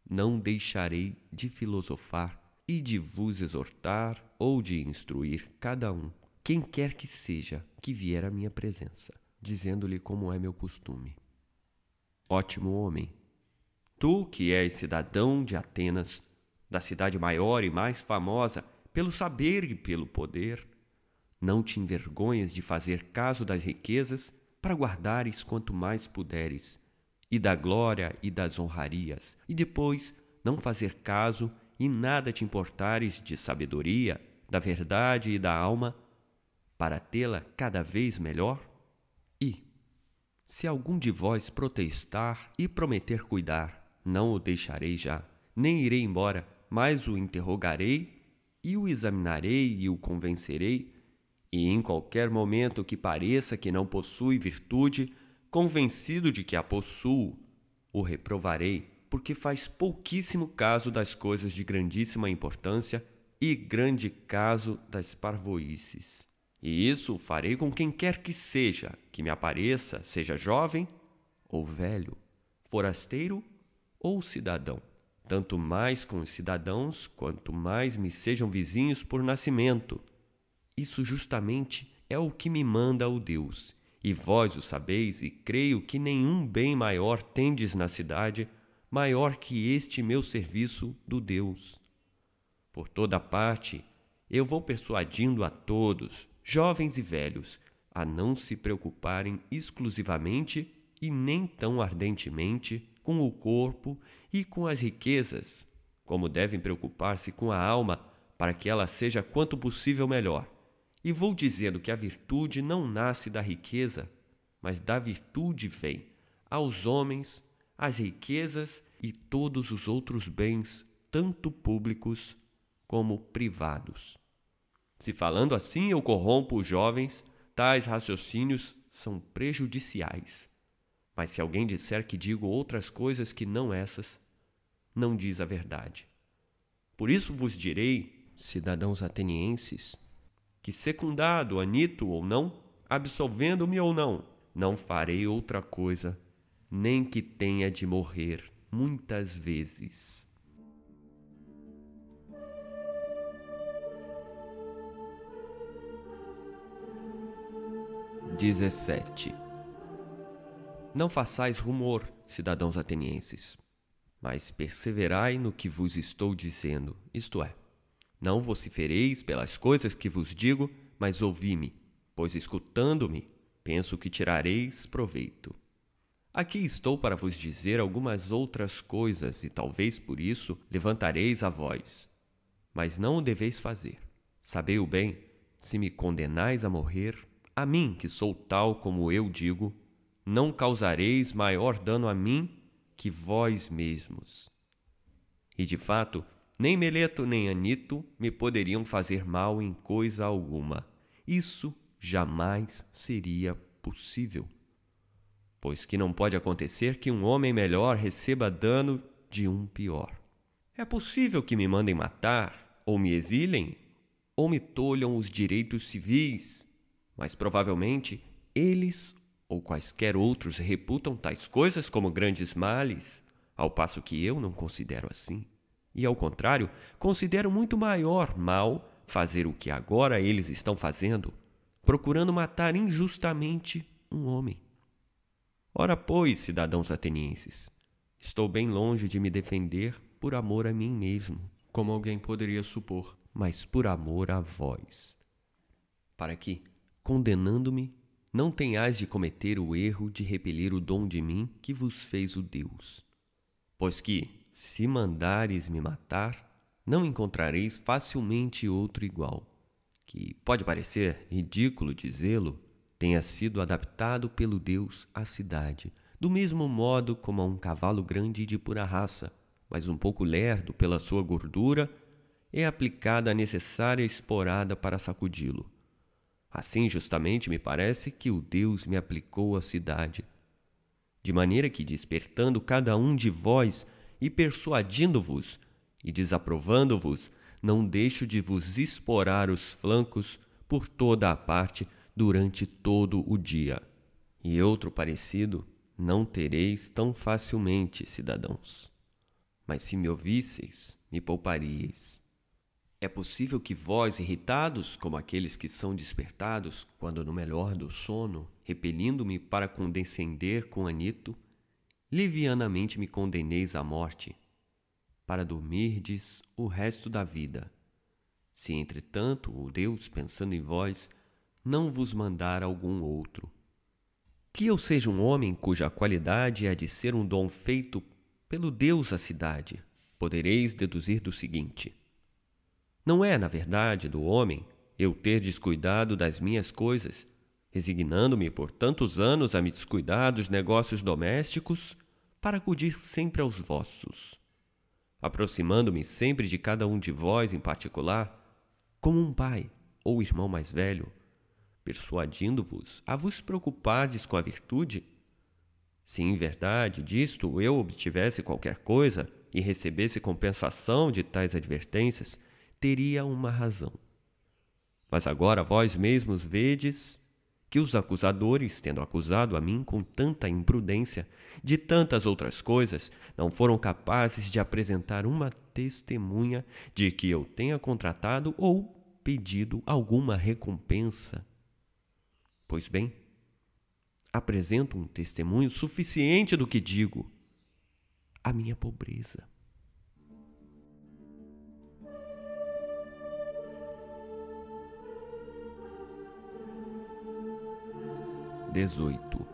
não deixarei de filosofar e de vos exortar ou de instruir cada um, quem quer que seja que vier à minha presença, dizendo-lhe como é meu costume. Ótimo homem, tu que és cidadão de Atenas, da cidade maior e mais famosa, pelo saber e pelo poder. Não te envergonhas de fazer caso das riquezas para guardares quanto mais puderes, e da glória e das honrarias, e depois não fazer caso e nada te importares de sabedoria, da verdade e da alma, para tê-la cada vez melhor? E, se algum de vós protestar e prometer cuidar, não o deixarei já, nem irei embora, mas o interrogarei e o examinarei e o convencerei, e em qualquer momento que pareça que não possui virtude, convencido de que a possuo, o reprovarei, porque faz pouquíssimo caso das coisas de grandíssima importância e grande caso das parvoices. E isso farei com quem quer que seja, que me apareça, seja jovem ou velho, forasteiro ou cidadão tanto mais com os cidadãos quanto mais me sejam vizinhos por nascimento. Isso justamente é o que me manda o Deus, e vós o sabeis, e creio que nenhum bem maior tendes na cidade, maior que este meu serviço do Deus. Por toda parte, eu vou persuadindo a todos, jovens e velhos, a não se preocuparem exclusivamente e nem tão ardentemente com o corpo e com as riquezas, como devem preocupar-se com a alma, para que ela seja quanto possível melhor. E vou dizendo que a virtude não nasce da riqueza, mas da virtude vem aos homens, as riquezas e todos os outros bens, tanto públicos como privados. Se falando assim eu corrompo os jovens, tais raciocínios são prejudiciais mas se alguém disser que digo outras coisas que não essas, não diz a verdade. Por isso vos direi, cidadãos atenienses, que secundado, anito ou não, absolvendo-me ou não, não farei outra coisa, nem que tenha de morrer muitas vezes. Dezessete. Não façais rumor, cidadãos atenienses, mas perseverai no que vos estou dizendo, isto é, não vocifereis pelas coisas que vos digo, mas ouvi-me, pois escutando-me, penso que tirareis proveito. Aqui estou para vos dizer algumas outras coisas, e talvez por isso levantareis a voz. Mas não o deveis fazer. Sabei o bem, se me condenais a morrer, a mim que sou tal como eu digo, não causareis maior dano a mim que vós mesmos. E de fato, nem Meleto nem Anito me poderiam fazer mal em coisa alguma. Isso jamais seria possível. Pois que não pode acontecer que um homem melhor receba dano de um pior. É possível que me mandem matar, ou me exilem, ou me tolham os direitos civis, mas provavelmente eles ou quaisquer outros reputam tais coisas como grandes males, ao passo que eu não considero assim. E ao contrário, considero muito maior mal fazer o que agora eles estão fazendo, procurando matar injustamente um homem. Ora, pois, cidadãos atenienses, estou bem longe de me defender por amor a mim mesmo, como alguém poderia supor, mas por amor a vós. Para que, condenando-me, não tenhais de cometer o erro de repelir o dom de mim que vos fez o Deus. Pois que, se mandares me matar, não encontrareis facilmente outro igual, que pode parecer ridículo dizê-lo, tenha sido adaptado pelo Deus à cidade, do mesmo modo como a um cavalo grande de pura raça, mas um pouco lerdo pela sua gordura, é aplicada a necessária esporada para sacudi-lo. Assim, justamente, me parece que o Deus me aplicou a cidade. De maneira que, despertando cada um de vós e persuadindo-vos e desaprovando-vos, não deixo de vos esporar os flancos por toda a parte durante todo o dia. E outro parecido não tereis tão facilmente, cidadãos. Mas se me ouvisseis, me pouparíeis. É possível que vós, irritados como aqueles que são despertados, quando no melhor do sono, repelindo-me para condescender com Anito, livianamente me condeneis à morte, para dormirdes o resto da vida. Se, entretanto, o Deus, pensando em vós, não vos mandar algum outro. Que eu seja um homem cuja qualidade é de ser um dom feito pelo Deus à cidade, podereis deduzir do seguinte não é, na verdade, do homem eu ter descuidado das minhas coisas, resignando-me por tantos anos a me descuidar dos negócios domésticos para acudir sempre aos vossos, aproximando-me sempre de cada um de vós em particular, como um pai ou irmão mais velho, persuadindo-vos a vos preocupardes com a virtude? Se em verdade disto eu obtivesse qualquer coisa e recebesse compensação de tais advertências, teria uma razão. Mas agora vós mesmos vedes que os acusadores, tendo acusado a mim com tanta imprudência de tantas outras coisas, não foram capazes de apresentar uma testemunha de que eu tenha contratado ou pedido alguma recompensa. Pois bem, apresento um testemunho suficiente do que digo: a minha pobreza. 18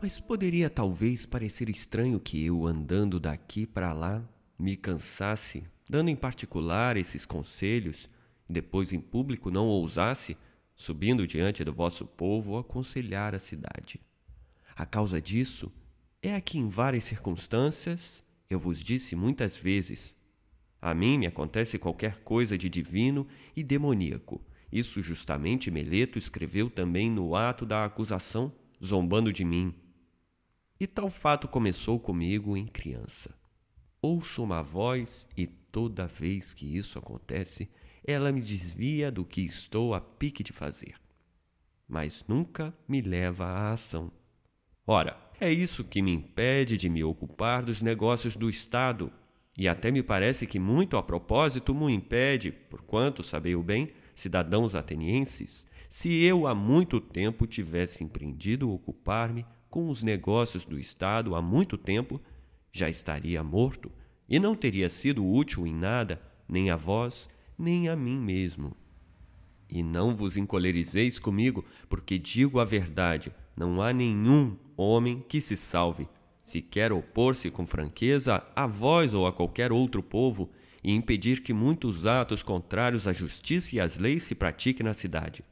Mas poderia talvez parecer estranho que eu, andando daqui para lá, me cansasse, dando em particular esses conselhos, e depois em público não ousasse, subindo diante do vosso povo, aconselhar a cidade. A causa disso é que em várias circunstâncias eu vos disse muitas vezes: a mim me acontece qualquer coisa de divino e demoníaco, isso justamente Meleto escreveu também no ato da acusação, zombando de mim. E tal fato começou comigo em criança. Ouço uma voz e toda vez que isso acontece, ela me desvia do que estou a pique de fazer, mas nunca me leva à ação. Ora, é isso que me impede de me ocupar dos negócios do Estado, e até me parece que muito a propósito me impede, porquanto, sabei o bem, cidadãos atenienses, se eu há muito tempo tivesse empreendido ocupar-me com os negócios do Estado há muito tempo, já estaria morto e não teria sido útil em nada, nem a vós, nem a mim mesmo. E não vos encolerizeis comigo, porque digo a verdade: não há nenhum homem que se salve. Se quer opor-se com franqueza a vós ou a qualquer outro povo, e impedir que muitos atos contrários à justiça e às leis se pratiquem na cidade.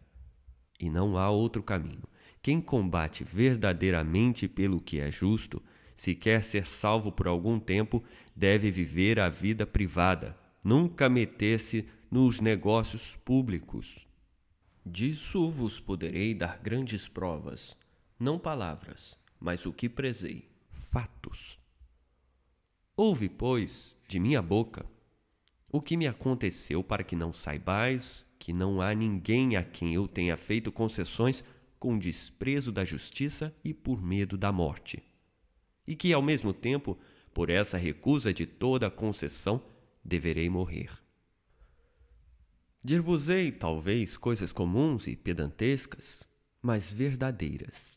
E não há outro caminho. Quem combate verdadeiramente pelo que é justo, se quer ser salvo por algum tempo, deve viver a vida privada, nunca meter-se nos negócios públicos. Disso vos poderei dar grandes provas, não palavras, mas o que prezei, fatos. Ouve, pois, de minha boca, o que me aconteceu para que não saibais que não há ninguém a quem eu tenha feito concessões com desprezo da justiça e por medo da morte. E que, ao mesmo tempo, por essa recusa de toda concessão, deverei morrer. Dir-vos-ei, talvez, coisas comuns e pedantescas, mas verdadeiras.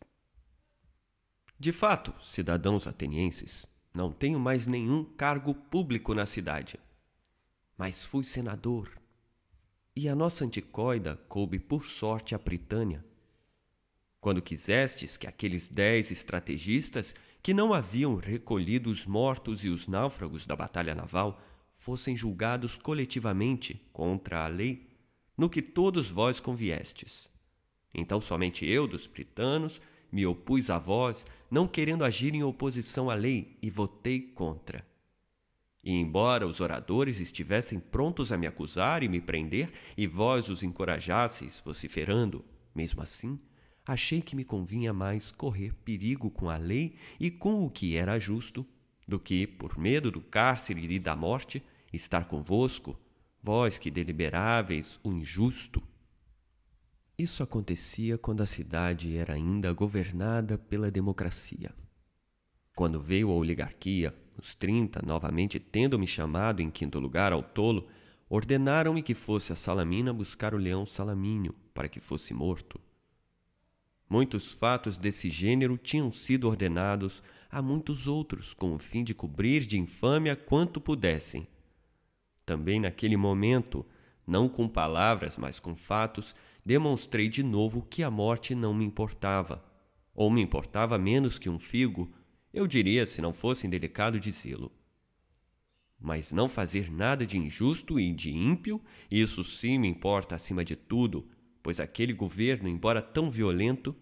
De fato, cidadãos atenienses, não tenho mais nenhum cargo público na cidade mas fui senador. E a nossa anticóida coube por sorte à Britânia. Quando quisestes que aqueles dez estrategistas que não haviam recolhido os mortos e os náufragos da batalha naval fossem julgados coletivamente contra a lei, no que todos vós conviestes. Então somente eu, dos britanos, me opus a vós, não querendo agir em oposição à lei, e votei contra. E embora os oradores estivessem prontos a me acusar e me prender, e vós os encorajasseis, vociferando, mesmo assim, achei que me convinha mais correr perigo com a lei e com o que era justo, do que, por medo do cárcere e da morte, estar convosco, vós que deliberáveis o injusto. Isso acontecia quando a cidade era ainda governada pela democracia. Quando veio a oligarquia, os trinta, novamente tendo-me chamado em quinto lugar ao tolo, ordenaram-me que fosse a Salamina buscar o leão Salamínio, para que fosse morto. Muitos fatos desse gênero tinham sido ordenados a muitos outros com o fim de cobrir de infâmia quanto pudessem. Também naquele momento, não com palavras, mas com fatos, demonstrei de novo que a morte não me importava, ou me importava menos que um figo, eu diria, se não fosse indelicado dizê-lo. Mas não fazer nada de injusto e de ímpio, isso sim me importa acima de tudo, pois aquele governo, embora tão violento,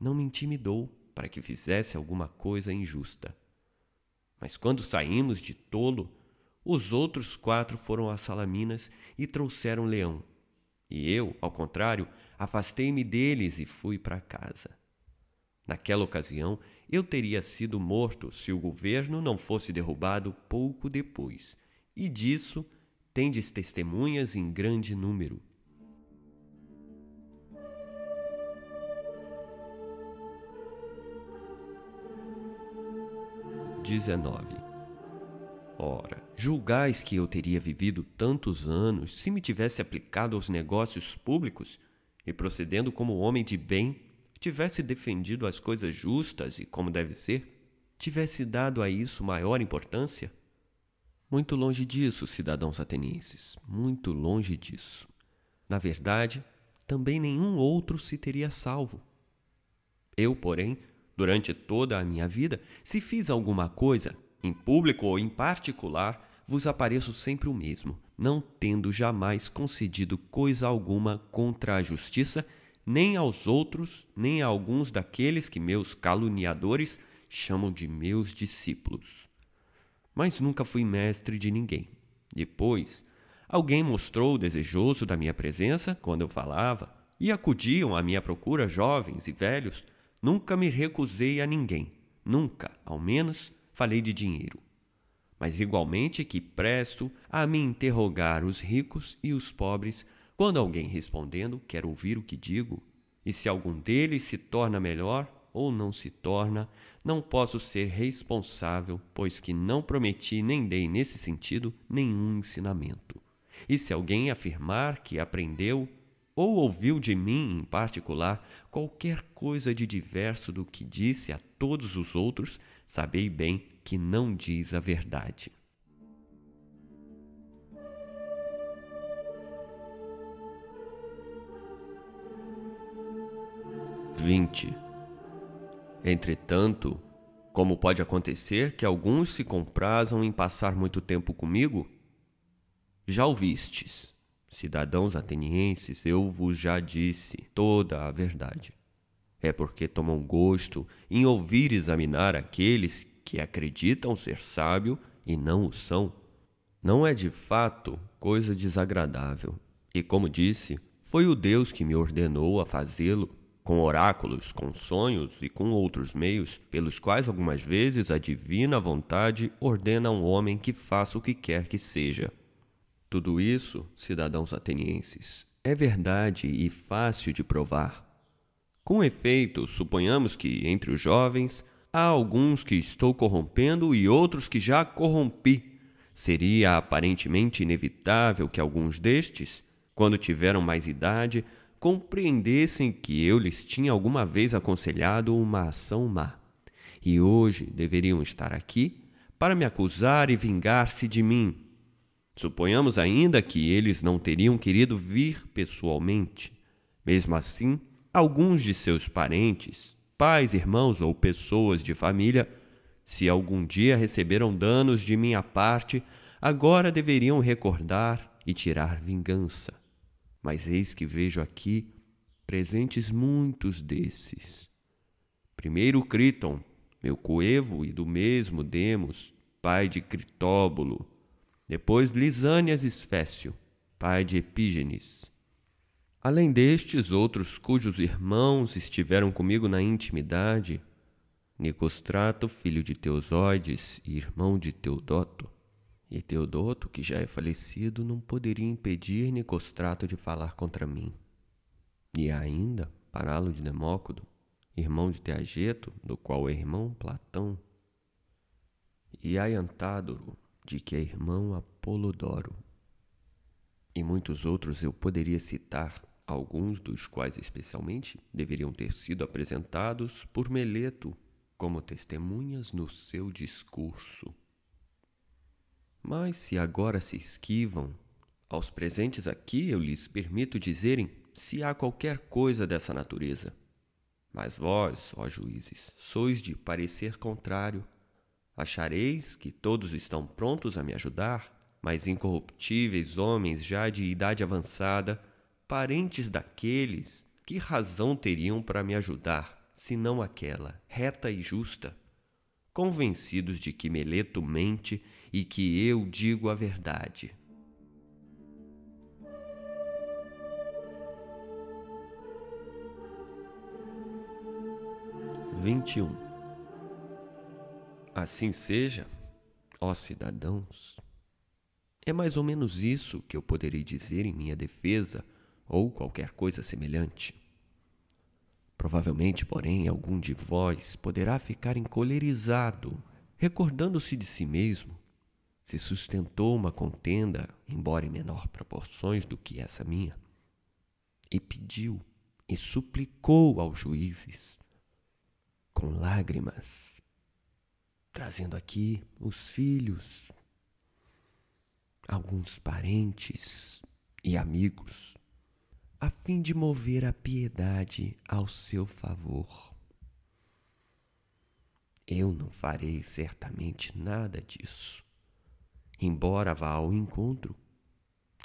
não me intimidou para que fizesse alguma coisa injusta. Mas quando saímos de tolo, os outros quatro foram a Salaminas e trouxeram Leão. E eu, ao contrário, afastei-me deles e fui para casa. Naquela ocasião, eu teria sido morto se o governo não fosse derrubado pouco depois, e disso tendes testemunhas em grande número. 19. Ora, julgais que eu teria vivido tantos anos se me tivesse aplicado aos negócios públicos e procedendo como homem de bem tivesse defendido as coisas justas e como deve ser, tivesse dado a isso maior importância? Muito longe disso, cidadãos atenienses, muito longe disso. Na verdade, também nenhum outro se teria salvo. Eu, porém, durante toda a minha vida, se fiz alguma coisa, em público ou em particular, vos apareço sempre o mesmo, não tendo jamais concedido coisa alguma contra a justiça nem aos outros, nem a alguns daqueles que meus caluniadores chamam de meus discípulos. Mas nunca fui mestre de ninguém. Depois, alguém mostrou desejoso da minha presença quando eu falava, e acudiam à minha procura jovens e velhos. Nunca me recusei a ninguém, nunca, ao menos, falei de dinheiro. Mas igualmente que presto a me interrogar os ricos e os pobres quando alguém respondendo, quer ouvir o que digo, e se algum deles se torna melhor ou não se torna, não posso ser responsável, pois que não prometi nem dei nesse sentido nenhum ensinamento. E se alguém afirmar que aprendeu ou ouviu de mim em particular qualquer coisa de diverso do que disse a todos os outros, sabei bem que não diz a verdade. 20. Entretanto, como pode acontecer que alguns se comprazam em passar muito tempo comigo? Já ouvistes, cidadãos atenienses, eu vos já disse toda a verdade. É porque tomam gosto em ouvir examinar aqueles que acreditam ser sábio e não o são. Não é de fato coisa desagradável, e como disse, foi o Deus que me ordenou a fazê-lo com oráculos, com sonhos e com outros meios, pelos quais algumas vezes a divina vontade ordena a um homem que faça o que quer que seja. Tudo isso, cidadãos atenienses, é verdade e fácil de provar. Com efeito, suponhamos que, entre os jovens, há alguns que estou corrompendo e outros que já corrompi. Seria aparentemente inevitável que alguns destes, quando tiveram mais idade, compreendessem que eu lhes tinha alguma vez aconselhado uma ação má, e hoje deveriam estar aqui para me acusar e vingar-se de mim. Suponhamos ainda que eles não teriam querido vir pessoalmente. Mesmo assim, alguns de seus parentes, pais, irmãos ou pessoas de família, se algum dia receberam danos de minha parte, agora deveriam recordar e tirar vingança. Mas eis que vejo aqui presentes muitos desses. Primeiro Criton, meu coevo e do mesmo Demos, pai de Critóbulo. Depois Lisânias Esfécio, pai de Epígenes. Além destes, outros cujos irmãos estiveram comigo na intimidade, Nicostrato, filho de Teosóides e irmão de Teodoto, e Teodoto, que já é falecido, não poderia impedir Nicostrato de falar contra mim. E ainda, Paralo de Demócodo, irmão de Teageto, do qual é irmão Platão, e Aiantádoro, de que é irmão Apolodoro. E muitos outros eu poderia citar, alguns dos quais especialmente deveriam ter sido apresentados por Meleto como testemunhas no seu discurso. Mas se agora se esquivam, aos presentes aqui eu lhes permito dizerem se há qualquer coisa dessa natureza. Mas vós, ó juízes, sois de parecer contrário. Achareis que todos estão prontos a me ajudar, mas incorruptíveis homens já de idade avançada, parentes daqueles, que razão teriam para me ajudar, senão aquela, reta e justa? Convencidos de que Meleto mente e que eu digo a verdade. Vinte e um. Assim seja, ó cidadãos. É mais ou menos isso que eu poderei dizer em minha defesa ou qualquer coisa semelhante. Provavelmente, porém, algum de vós poderá ficar encolerizado, recordando-se de si mesmo, se sustentou uma contenda, embora em menor proporções do que essa minha, e pediu e suplicou aos juízes, com lágrimas, trazendo aqui os filhos, alguns parentes e amigos, a fim de mover a piedade ao seu favor. Eu não farei certamente nada disso embora vá ao encontro,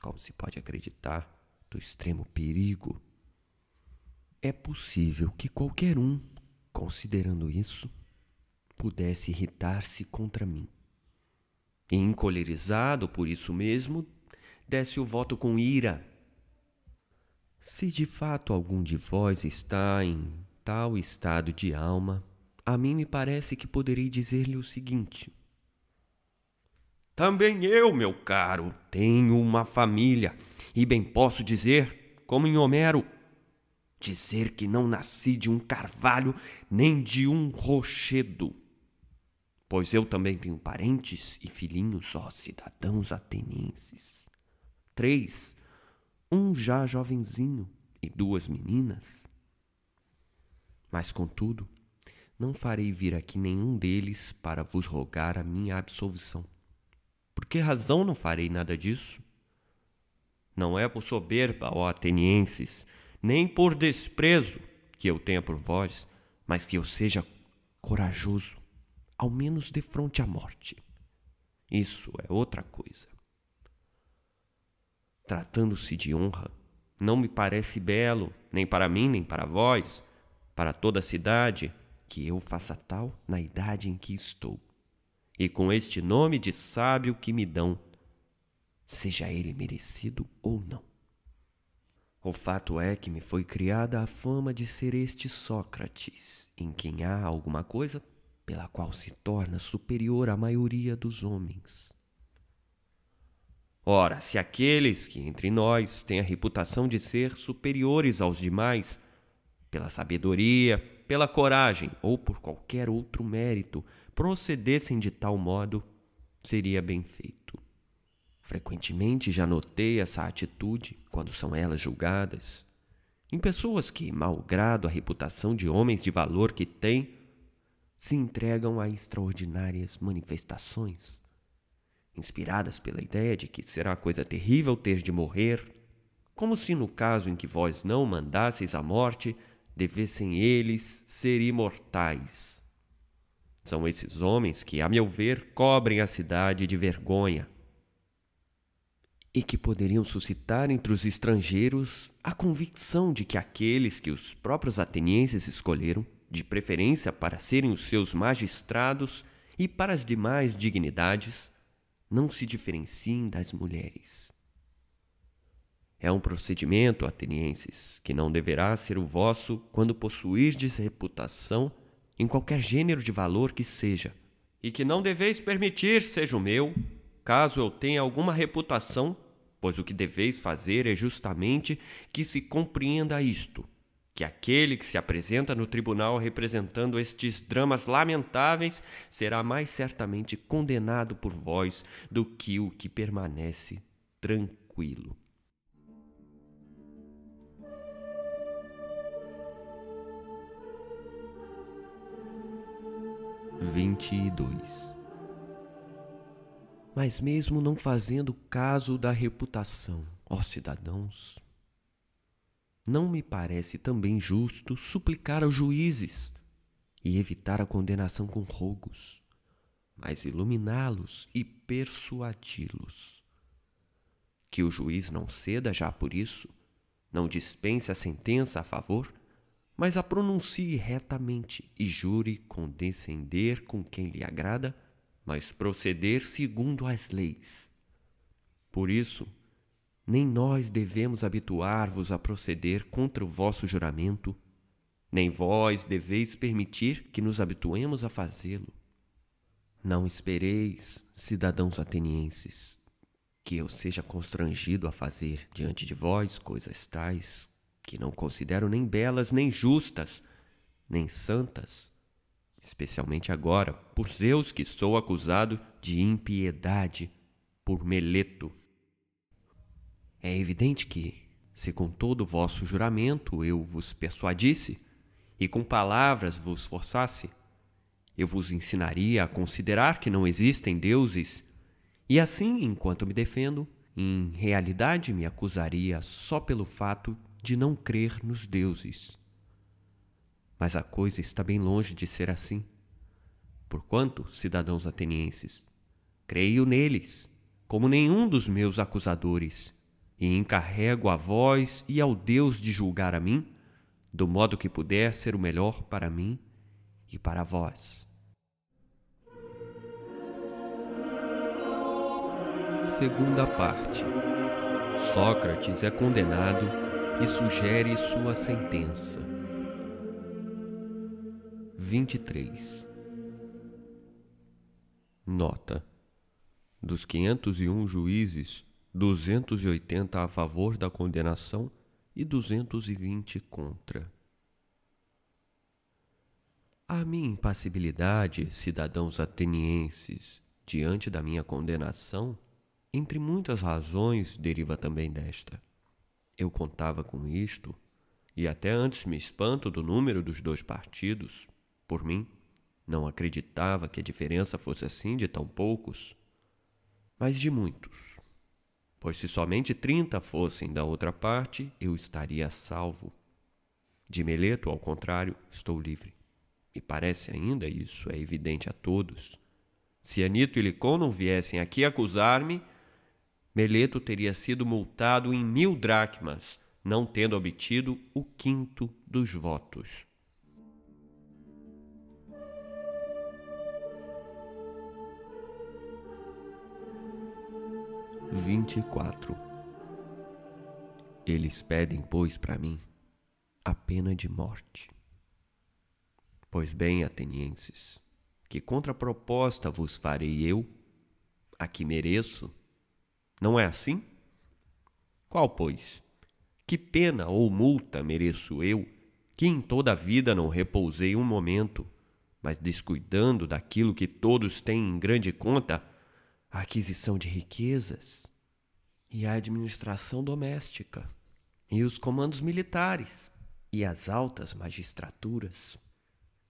como se pode acreditar, do extremo perigo. É possível que qualquer um, considerando isso, pudesse irritar-se contra mim. E encolerizado por isso mesmo, desse o voto com ira. Se de fato algum de vós está em tal estado de alma, a mim me parece que poderei dizer-lhe o seguinte: também eu, meu caro, tenho uma família, e bem posso dizer, como em Homero, dizer que não nasci de um carvalho nem de um rochedo. Pois eu também tenho parentes e filhinhos, ó cidadãos atenienses. Três, um já jovenzinho e duas meninas. Mas, contudo, não farei vir aqui nenhum deles para vos rogar a minha absolvição por que razão não farei nada disso? Não é por soberba, ó atenienses, nem por desprezo que eu tenha por vós, mas que eu seja corajoso, ao menos de frente à morte. Isso é outra coisa. Tratando-se de honra, não me parece belo, nem para mim, nem para vós, para toda a cidade, que eu faça tal na idade em que estou e com este nome de sábio que me dão, seja ele merecido ou não. O fato é que me foi criada a fama de ser este Sócrates, em quem há alguma coisa pela qual se torna superior à maioria dos homens. Ora, se aqueles que entre nós têm a reputação de ser superiores aos demais, pela sabedoria, pela coragem ou por qualquer outro mérito, procedessem de tal modo, seria bem feito. Frequentemente já notei essa atitude quando são elas julgadas. Em pessoas que, malgrado a reputação de homens de valor que têm, se entregam a extraordinárias manifestações, inspiradas pela ideia de que será coisa terrível ter de morrer, como se no caso em que vós não mandasseis a morte, devessem eles ser imortais são esses homens que, a meu ver, cobrem a cidade de vergonha e que poderiam suscitar entre os estrangeiros a convicção de que aqueles que os próprios atenienses escolheram, de preferência para serem os seus magistrados e para as demais dignidades, não se diferenciem das mulheres. É um procedimento, atenienses, que não deverá ser o vosso quando possuirdes reputação em qualquer gênero de valor que seja, e que não deveis permitir seja o meu, caso eu tenha alguma reputação, pois o que deveis fazer é justamente que se compreenda isto, que aquele que se apresenta no tribunal representando estes dramas lamentáveis será mais certamente condenado por vós do que o que permanece tranquilo. 22 Mas mesmo não fazendo caso da reputação, ó cidadãos, não me parece também justo suplicar aos juízes e evitar a condenação com rogos, mas iluminá-los e persuadi-los. Que o juiz não ceda já por isso, não dispense a sentença a favor, mas a pronuncie retamente e jure condescender com quem lhe agrada, mas proceder segundo as leis. Por isso, nem nós devemos habituar-vos a proceder contra o vosso juramento, nem vós deveis permitir que nos habituemos a fazê-lo. Não espereis, cidadãos atenienses, que eu seja constrangido a fazer diante de vós coisas tais que não considero nem belas, nem justas, nem santas, especialmente agora, por Zeus que sou acusado de impiedade, por Meleto. É evidente que, se com todo vosso juramento eu vos persuadisse, e com palavras vos forçasse, eu vos ensinaria a considerar que não existem deuses, e assim, enquanto me defendo, em realidade me acusaria só pelo fato de não crer nos deuses. Mas a coisa está bem longe de ser assim. Porquanto, cidadãos atenienses, creio neles, como nenhum dos meus acusadores, e encarrego a vós e ao Deus de julgar a mim, do modo que puder ser o melhor para mim e para vós. Segunda parte. Sócrates é condenado e sugere sua sentença. 23. Nota: Dos 501 juízes, 280 a favor da condenação e 220 contra. A minha impassibilidade, cidadãos atenienses, diante da minha condenação, entre muitas razões, deriva também desta eu contava com isto, e até antes me espanto do número dos dois partidos. Por mim, não acreditava que a diferença fosse assim de tão poucos, mas de muitos. Pois se somente trinta fossem da outra parte, eu estaria salvo. De Meleto, ao contrário, estou livre. E parece ainda isso é evidente a todos. Se Anito e Licon não viessem aqui acusar-me, Meleto teria sido multado em mil dracmas, não tendo obtido o quinto dos votos. Vinte e quatro. Eles pedem, pois, para mim a pena de morte. Pois bem, atenienses, que contraproposta vos farei eu, a que mereço, não é assim? Qual, pois? Que pena ou multa mereço eu, que em toda a vida não repousei um momento, mas descuidando daquilo que todos têm em grande conta, a aquisição de riquezas e a administração doméstica, e os comandos militares, e as altas magistraturas,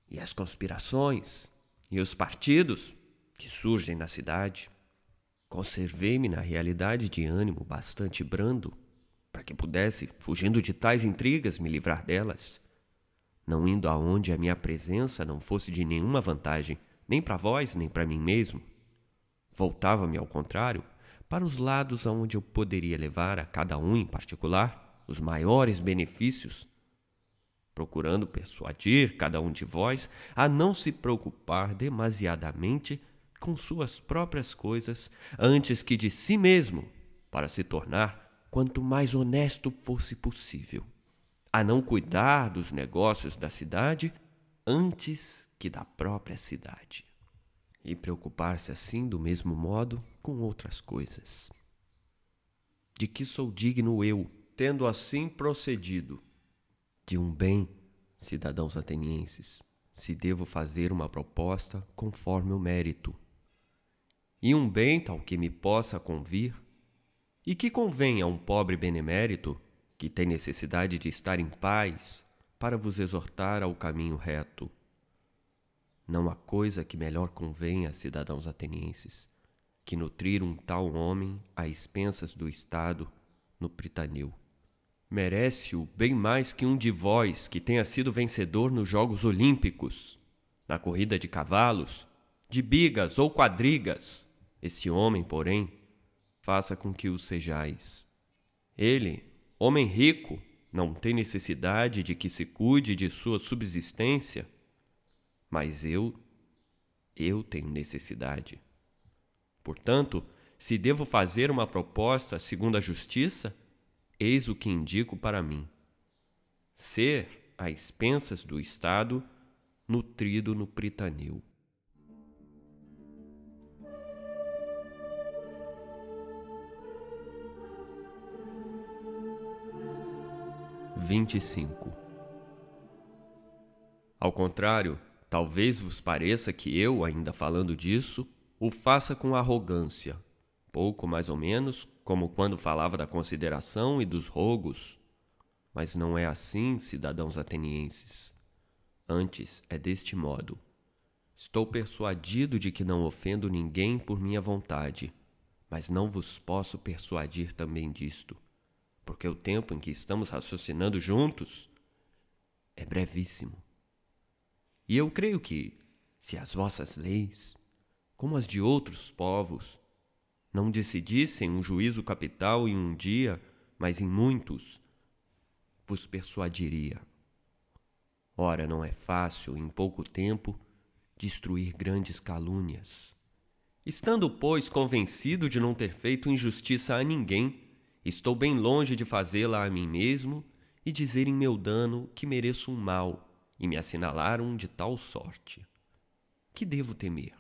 e as conspirações, e os partidos que surgem na cidade Conservei-me na realidade de ânimo bastante brando, para que pudesse, fugindo de tais intrigas, me livrar delas, não indo aonde a minha presença não fosse de nenhuma vantagem, nem para vós, nem para mim mesmo. Voltava-me, ao contrário, para os lados aonde eu poderia levar a cada um em particular os maiores benefícios, procurando persuadir cada um de vós a não se preocupar demasiadamente com suas próprias coisas antes que de si mesmo, para se tornar quanto mais honesto fosse possível, a não cuidar dos negócios da cidade antes que da própria cidade, e preocupar-se assim do mesmo modo com outras coisas. De que sou digno eu, tendo assim procedido? De um bem, cidadãos atenienses, se devo fazer uma proposta conforme o mérito e um bem tal que me possa convir, e que convém a um pobre benemérito, que tem necessidade de estar em paz, para vos exortar ao caminho reto. Não há coisa que melhor convenha a cidadãos atenienses que nutrir um tal homem a expensas do Estado no Pritanil. Merece-o bem mais que um de vós que tenha sido vencedor nos Jogos Olímpicos, na corrida de cavalos, de bigas ou quadrigas, esse homem, porém, faça com que o sejais. Ele, homem rico, não tem necessidade de que se cuide de sua subsistência, mas eu, eu tenho necessidade. Portanto, se devo fazer uma proposta segundo a justiça, eis o que indico para mim: ser, a expensas do Estado, nutrido no pritaneu. 25. Ao contrário, talvez vos pareça que eu, ainda falando disso, o faça com arrogância, pouco mais ou menos como quando falava da consideração e dos rogos. Mas não é assim, cidadãos atenienses. Antes, é deste modo. Estou persuadido de que não ofendo ninguém por minha vontade, mas não vos posso persuadir também disto porque o tempo em que estamos raciocinando juntos é brevíssimo. E eu creio que, se as vossas leis, como as de outros povos, não decidissem um juízo capital em um dia, mas em muitos, vos persuadiria. Ora, não é fácil, em pouco tempo, destruir grandes calúnias. Estando, pois, convencido de não ter feito injustiça a ninguém, Estou bem longe de fazê-la a mim mesmo e dizer em meu dano que mereço um mal e me assinalaram de tal sorte. Que devo temer?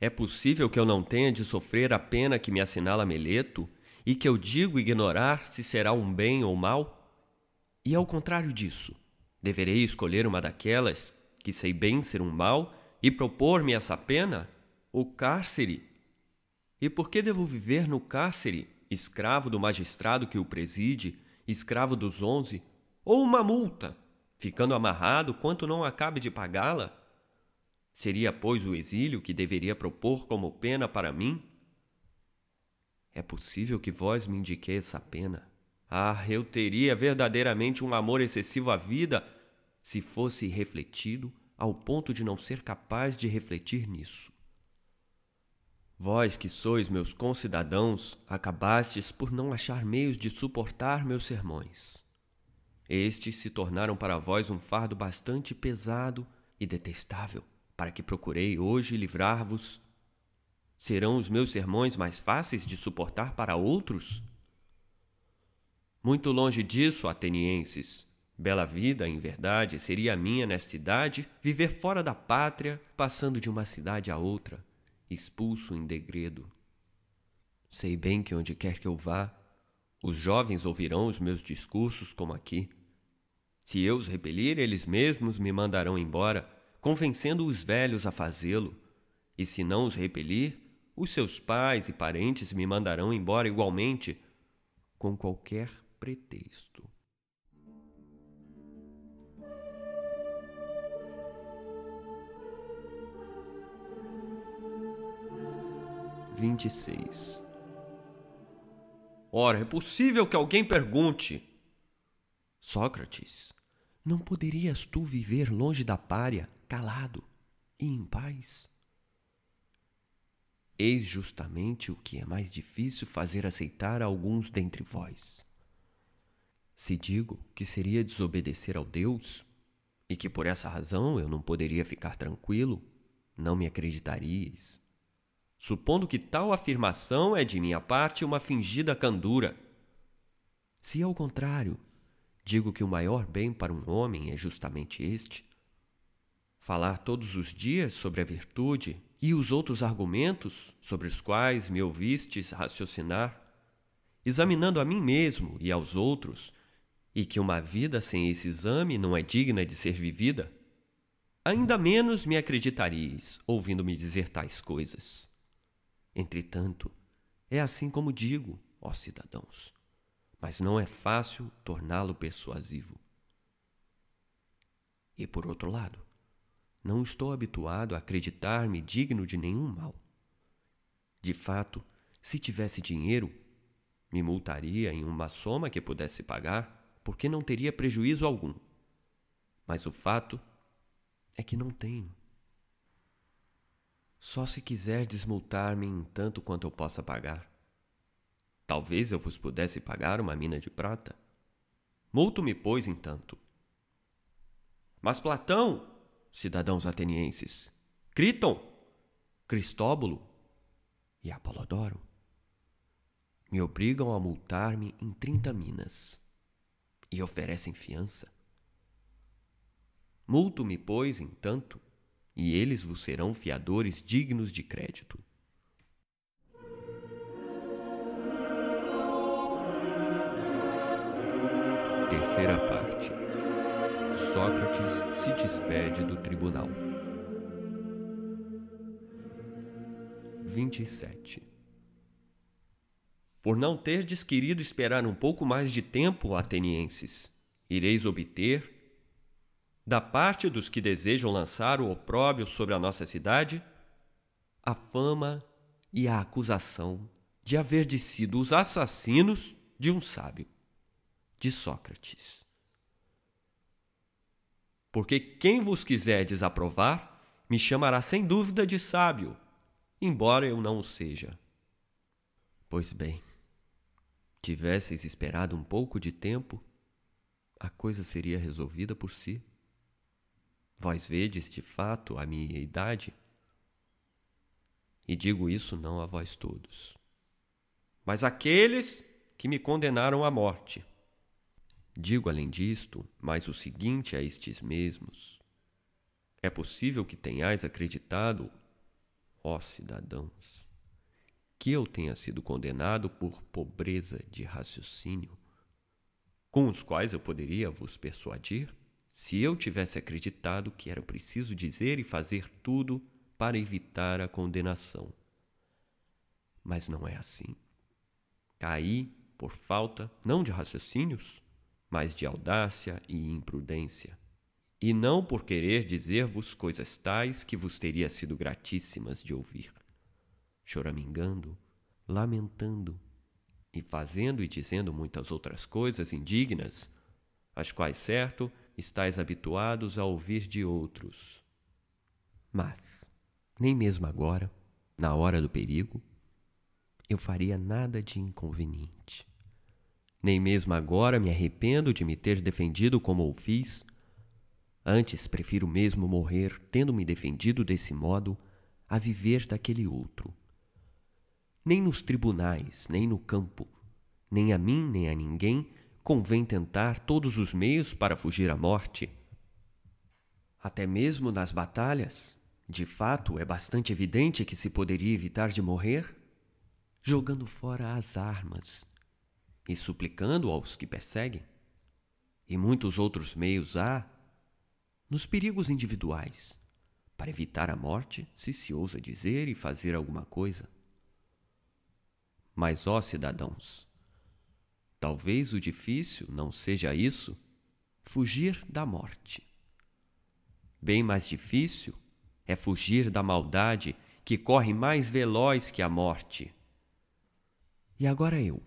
É possível que eu não tenha de sofrer a pena que me assinala Meleto e que eu digo ignorar se será um bem ou mal? E ao contrário disso, deverei escolher uma daquelas que sei bem ser um mal e propor-me essa pena? O cárcere e por que devo viver no cárcere, escravo do magistrado que o preside, escravo dos onze, ou uma multa, ficando amarrado quanto não acabe de pagá-la? Seria, pois, o exílio que deveria propor como pena para mim? É possível que vós me indiqueis essa pena. Ah, eu teria verdadeiramente um amor excessivo à vida se fosse refletido ao ponto de não ser capaz de refletir nisso. Vós que sois meus concidadãos, acabastes por não achar meios de suportar meus sermões. Estes se tornaram para vós um fardo bastante pesado e detestável, para que procurei hoje livrar-vos. Serão os meus sermões mais fáceis de suportar para outros? Muito longe disso, atenienses. Bela vida, em verdade, seria a minha nesta idade, viver fora da pátria, passando de uma cidade a outra expulso em degredo. Sei bem que onde quer que eu vá, os jovens ouvirão os meus discursos como aqui. Se eu os repelir, eles mesmos me mandarão embora, convencendo os velhos a fazê-lo. E se não os repelir, os seus pais e parentes me mandarão embora igualmente, com qualquer pretexto. 26. Ora, é possível que alguém pergunte: Sócrates, não poderias tu viver longe da pária, calado e em paz? Eis justamente o que é mais difícil fazer aceitar a alguns dentre vós. Se digo que seria desobedecer ao Deus, e que por essa razão eu não poderia ficar tranquilo, não me acreditaríeis supondo que tal afirmação é de minha parte uma fingida candura. Se ao contrário, digo que o maior bem para um homem é justamente este, falar todos os dias sobre a virtude e os outros argumentos sobre os quais me ouvistes raciocinar, examinando a mim mesmo e aos outros, e que uma vida sem esse exame não é digna de ser vivida, ainda menos me acreditaríeis ouvindo-me dizer tais coisas. Entretanto, é assim como digo, ó cidadãos, mas não é fácil torná-lo persuasivo. E por outro lado, não estou habituado a acreditar-me digno de nenhum mal. De fato, se tivesse dinheiro, me multaria em uma soma que pudesse pagar, porque não teria prejuízo algum. Mas o fato é que não tenho. Só se quiserdes multar-me em tanto quanto eu possa pagar. Talvez eu vos pudesse pagar uma mina de prata. Multo-me, pois, em tanto. Mas Platão, cidadãos atenienses, Criton, Cristóbulo e Apolodoro me obrigam a multar-me em trinta minas e oferecem fiança. Multo-me, pois, em tanto, e eles vos serão fiadores dignos de crédito. Terceira parte. Sócrates se despede do tribunal. 27. Por não terdes querido esperar um pouco mais de tempo, atenienses, ireis obter, da parte dos que desejam lançar o opróbio sobre a nossa cidade, a fama e a acusação de haver de sido os assassinos de um sábio, de Sócrates. Porque quem vos quiser desaprovar, me chamará sem dúvida de sábio, embora eu não o seja. Pois bem, tivesseis esperado um pouco de tempo, a coisa seria resolvida por si. Vós vedes de fato a minha idade? E digo isso não a vós todos, mas aqueles que me condenaram à morte. Digo além disto, mas o seguinte a estes mesmos: é possível que tenhais acreditado, ó cidadãos, que eu tenha sido condenado por pobreza de raciocínio, com os quais eu poderia vos persuadir? se eu tivesse acreditado que era preciso dizer e fazer tudo para evitar a condenação. Mas não é assim. Caí por falta não de raciocínios, mas de audácia e imprudência. E não por querer dizer-vos coisas tais que vos teria sido gratíssimas de ouvir. Choramingando, lamentando e fazendo e dizendo muitas outras coisas indignas, as quais, certo, estais habituados a ouvir de outros. Mas, nem mesmo agora, na hora do perigo, eu faria nada de inconveniente. Nem mesmo agora me arrependo de me ter defendido como o fiz. Antes prefiro mesmo morrer tendo me defendido desse modo a viver daquele outro. Nem nos tribunais, nem no campo, nem a mim, nem a ninguém convém tentar todos os meios para fugir à morte. Até mesmo nas batalhas, de fato é bastante evidente que se poderia evitar de morrer jogando fora as armas e suplicando aos que perseguem. E muitos outros meios há nos perigos individuais para evitar a morte, se se ousa dizer e fazer alguma coisa. Mas, ó cidadãos, Talvez o difícil não seja isso, fugir da morte. Bem mais difícil é fugir da maldade que corre mais veloz que a morte. E agora eu,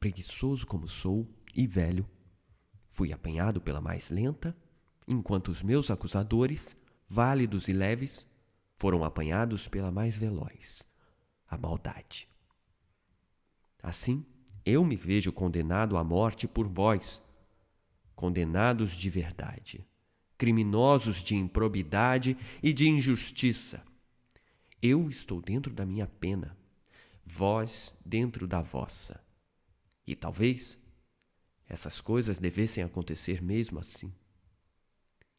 preguiçoso como sou e velho, fui apanhado pela mais lenta, enquanto os meus acusadores, válidos e leves, foram apanhados pela mais veloz, a maldade. Assim, eu me vejo condenado à morte por vós, condenados de verdade, criminosos de improbidade e de injustiça. Eu estou dentro da minha pena, vós dentro da vossa. E talvez essas coisas devessem acontecer mesmo assim.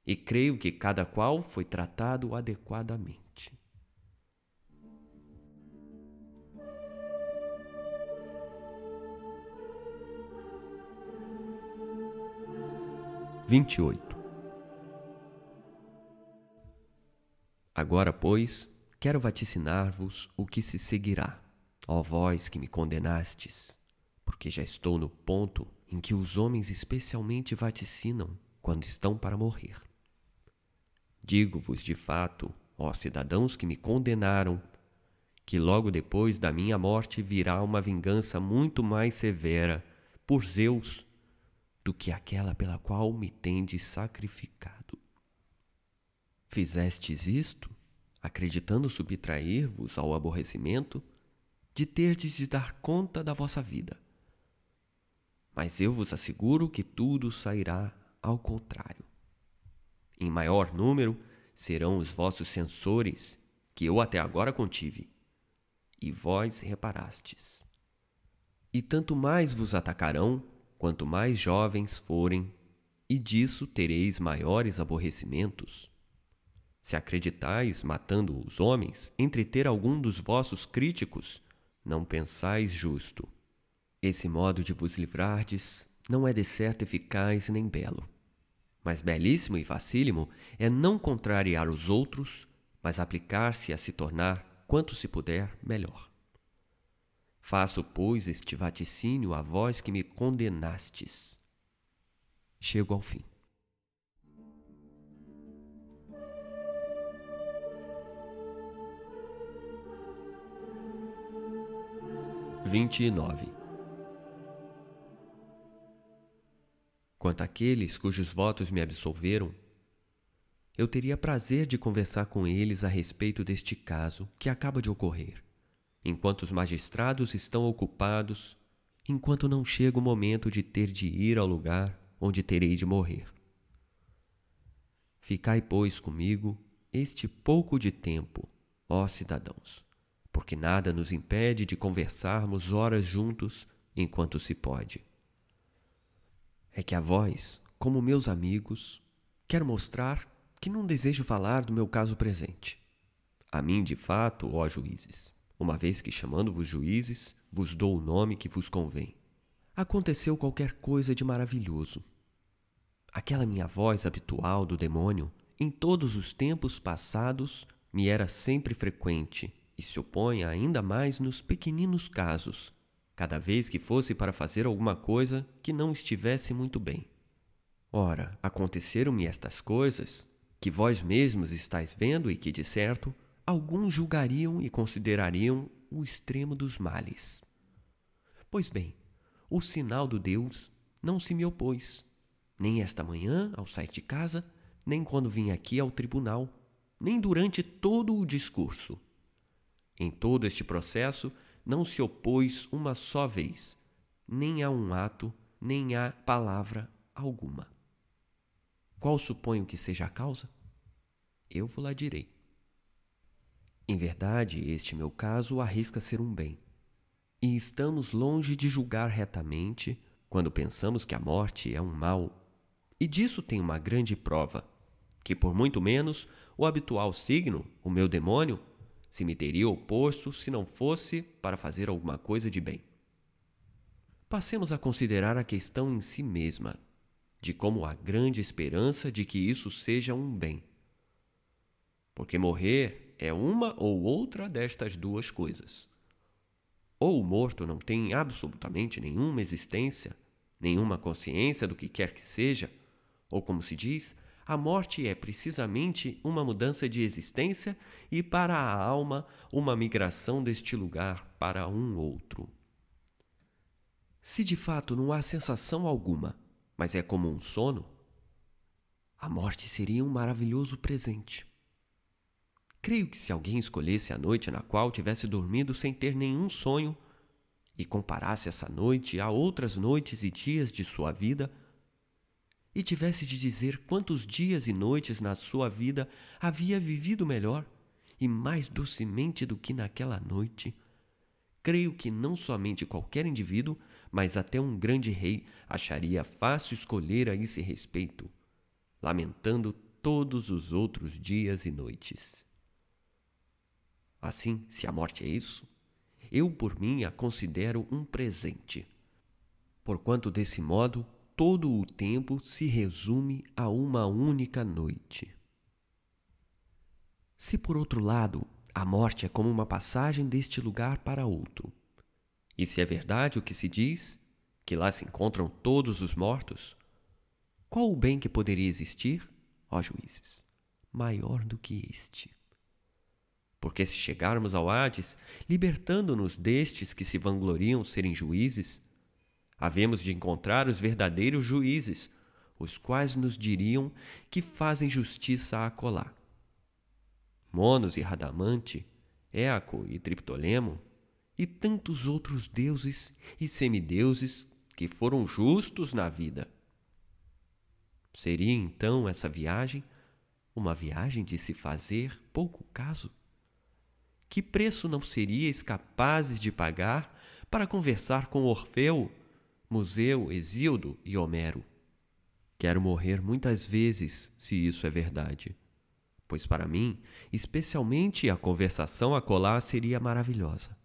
E creio que cada qual foi tratado adequadamente. 28. Agora, pois, quero vaticinar-vos o que se seguirá, ó vós que me condenastes, porque já estou no ponto em que os homens especialmente vaticinam quando estão para morrer. Digo-vos de fato, ó cidadãos que me condenaram, que logo depois da minha morte virá uma vingança muito mais severa por Zeus do que aquela pela qual me tendes sacrificado. Fizestes isto, acreditando subtrair-vos ao aborrecimento, de terdes de dar conta da vossa vida. Mas eu vos asseguro que tudo sairá ao contrário. Em maior número serão os vossos censores, que eu até agora contive, e vós reparastes. E tanto mais vos atacarão quanto mais jovens forem, e disso tereis maiores aborrecimentos. Se acreditais, matando os homens, entreter algum dos vossos críticos, não pensais justo. Esse modo de vos livrardes não é de certo eficaz nem belo. Mas belíssimo e facílimo é não contrariar os outros, mas aplicar-se a se tornar, quanto se puder, melhor. Faço, pois, este vaticínio a vós que me condenastes. Chego ao fim. Vinte e nove. Quanto àqueles cujos votos me absolveram, eu teria prazer de conversar com eles a respeito deste caso que acaba de ocorrer enquanto os magistrados estão ocupados, enquanto não chega o momento de ter de ir ao lugar onde terei de morrer. Ficai, pois, comigo este pouco de tempo, ó cidadãos, porque nada nos impede de conversarmos horas juntos enquanto se pode. É que a vós, como meus amigos, quero mostrar que não desejo falar do meu caso presente. A mim, de fato, ó juízes, uma vez que chamando-vos juízes, vos dou o nome que vos convém. Aconteceu qualquer coisa de maravilhoso. Aquela minha voz habitual do demônio, em todos os tempos passados, me era sempre frequente e se opõe ainda mais nos pequeninos casos, cada vez que fosse para fazer alguma coisa que não estivesse muito bem. Ora, aconteceram-me estas coisas, que vós mesmos estáis vendo e que, de certo, alguns julgariam e considerariam o extremo dos males. Pois bem, o sinal do Deus não se me opôs, nem esta manhã ao sair de casa, nem quando vim aqui ao tribunal, nem durante todo o discurso. Em todo este processo, não se opôs uma só vez, nem a um ato, nem a palavra alguma. Qual suponho que seja a causa? Eu vou lá direi. Em verdade, este meu caso arrisca ser um bem. E estamos longe de julgar retamente quando pensamos que a morte é um mal. E disso tem uma grande prova: que por muito menos o habitual signo, o meu demônio, se me teria oposto se não fosse para fazer alguma coisa de bem. Passemos a considerar a questão em si mesma, de como há grande esperança de que isso seja um bem. Porque morrer é uma ou outra destas duas coisas. Ou o morto não tem absolutamente nenhuma existência, nenhuma consciência do que quer que seja, ou como se diz, a morte é precisamente uma mudança de existência e para a alma uma migração deste lugar para um outro. Se de fato não há sensação alguma, mas é como um sono, a morte seria um maravilhoso presente. Creio que se alguém escolhesse a noite na qual tivesse dormido sem ter nenhum sonho e comparasse essa noite a outras noites e dias de sua vida, e tivesse de dizer quantos dias e noites na sua vida havia vivido melhor e mais docemente do que naquela noite, creio que não somente qualquer indivíduo, mas até um grande rei acharia fácil escolher a esse respeito, lamentando todos os outros dias e noites. Assim, se a morte é isso, eu por mim a considero um presente. Porquanto desse modo, todo o tempo se resume a uma única noite. Se por outro lado, a morte é como uma passagem deste lugar para outro, e se é verdade o que se diz, que lá se encontram todos os mortos, qual o bem que poderia existir, ó juízes, maior do que este? Porque se chegarmos ao Hades, libertando-nos destes que se vangloriam serem juízes, havemos de encontrar os verdadeiros juízes, os quais nos diriam que fazem justiça a colar. Monos e Radamante, Éaco e Triptolemo, e tantos outros deuses e semideuses que foram justos na vida. Seria então essa viagem uma viagem de se fazer pouco caso? Que preço não seríeis capazes de pagar para conversar com Orfeu, Museu, Exildo e Homero? Quero morrer muitas vezes, se isso é verdade. Pois para mim, especialmente a conversação acolá seria maravilhosa.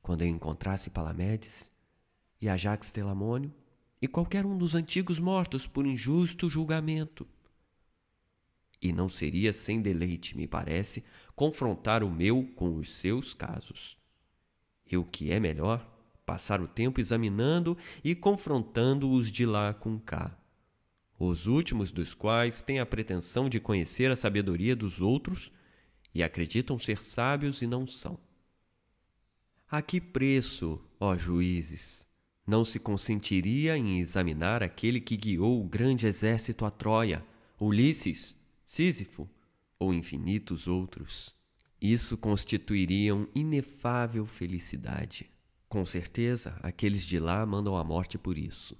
Quando eu encontrasse Palamedes e Ajax Telamônio e qualquer um dos antigos mortos por injusto julgamento. E não seria sem deleite, me parece, confrontar o meu com os seus casos. E o que é melhor, passar o tempo examinando e confrontando os de lá com cá. Os últimos dos quais têm a pretensão de conhecer a sabedoria dos outros e acreditam ser sábios e não são. A que preço, ó juízes, não se consentiria em examinar aquele que guiou o grande exército à Troia, Ulisses, Sísifo, ou infinitos outros, isso constituiria uma inefável felicidade. Com certeza, aqueles de lá mandam a morte por isso,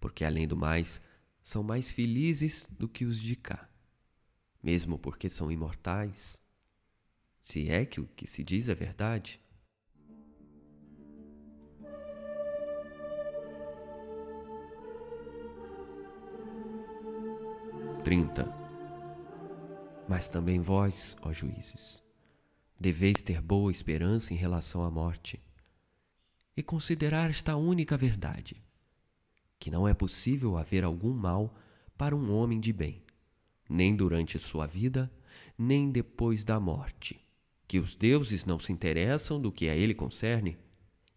porque além do mais, são mais felizes do que os de cá, mesmo porque são imortais. Se é que o que se diz é verdade. Trinta. Mas também vós, ó juízes, deveis ter boa esperança em relação à morte e considerar esta única verdade: que não é possível haver algum mal para um homem de bem, nem durante sua vida, nem depois da morte, que os deuses não se interessam do que a ele concerne,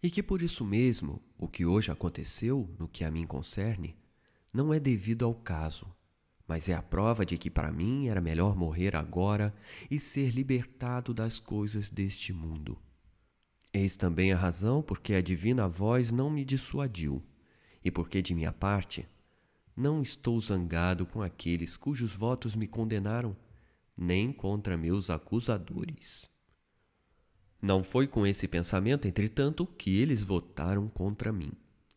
e que por isso mesmo o que hoje aconteceu no que a mim concerne não é devido ao caso, mas é a prova de que para mim era melhor morrer agora e ser libertado das coisas deste mundo. Eis também a razão por que a divina voz não me dissuadiu, e porque, de minha parte, não estou zangado com aqueles cujos votos me condenaram, nem contra meus acusadores. Não foi com esse pensamento, entretanto, que eles votaram contra mim,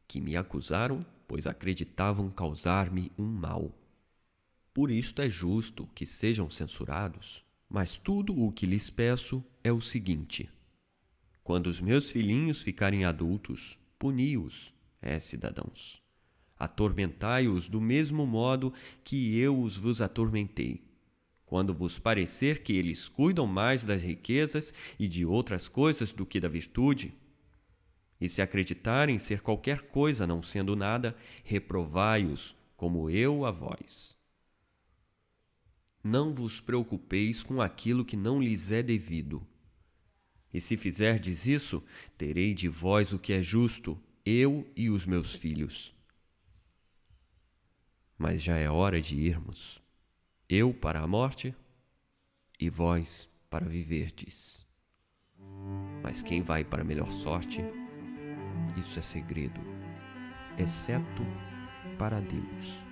que me acusaram, pois acreditavam causar-me um mal por isto é justo que sejam censurados. Mas tudo o que lhes peço é o seguinte: quando os meus filhinhos ficarem adultos, puni-os, é, cidadãos. Atormentai-os do mesmo modo que eu os vos atormentei. Quando vos parecer que eles cuidam mais das riquezas e de outras coisas do que da virtude, e se acreditarem ser qualquer coisa não sendo nada, reprovai-os, como eu a vós não vos preocupeis com aquilo que não lhes é devido. E se fizerdes isso, terei de vós o que é justo, eu e os meus filhos. Mas já é hora de irmos, eu para a morte e vós para viverdes. Mas quem vai para melhor sorte, isso é segredo, exceto para Deus.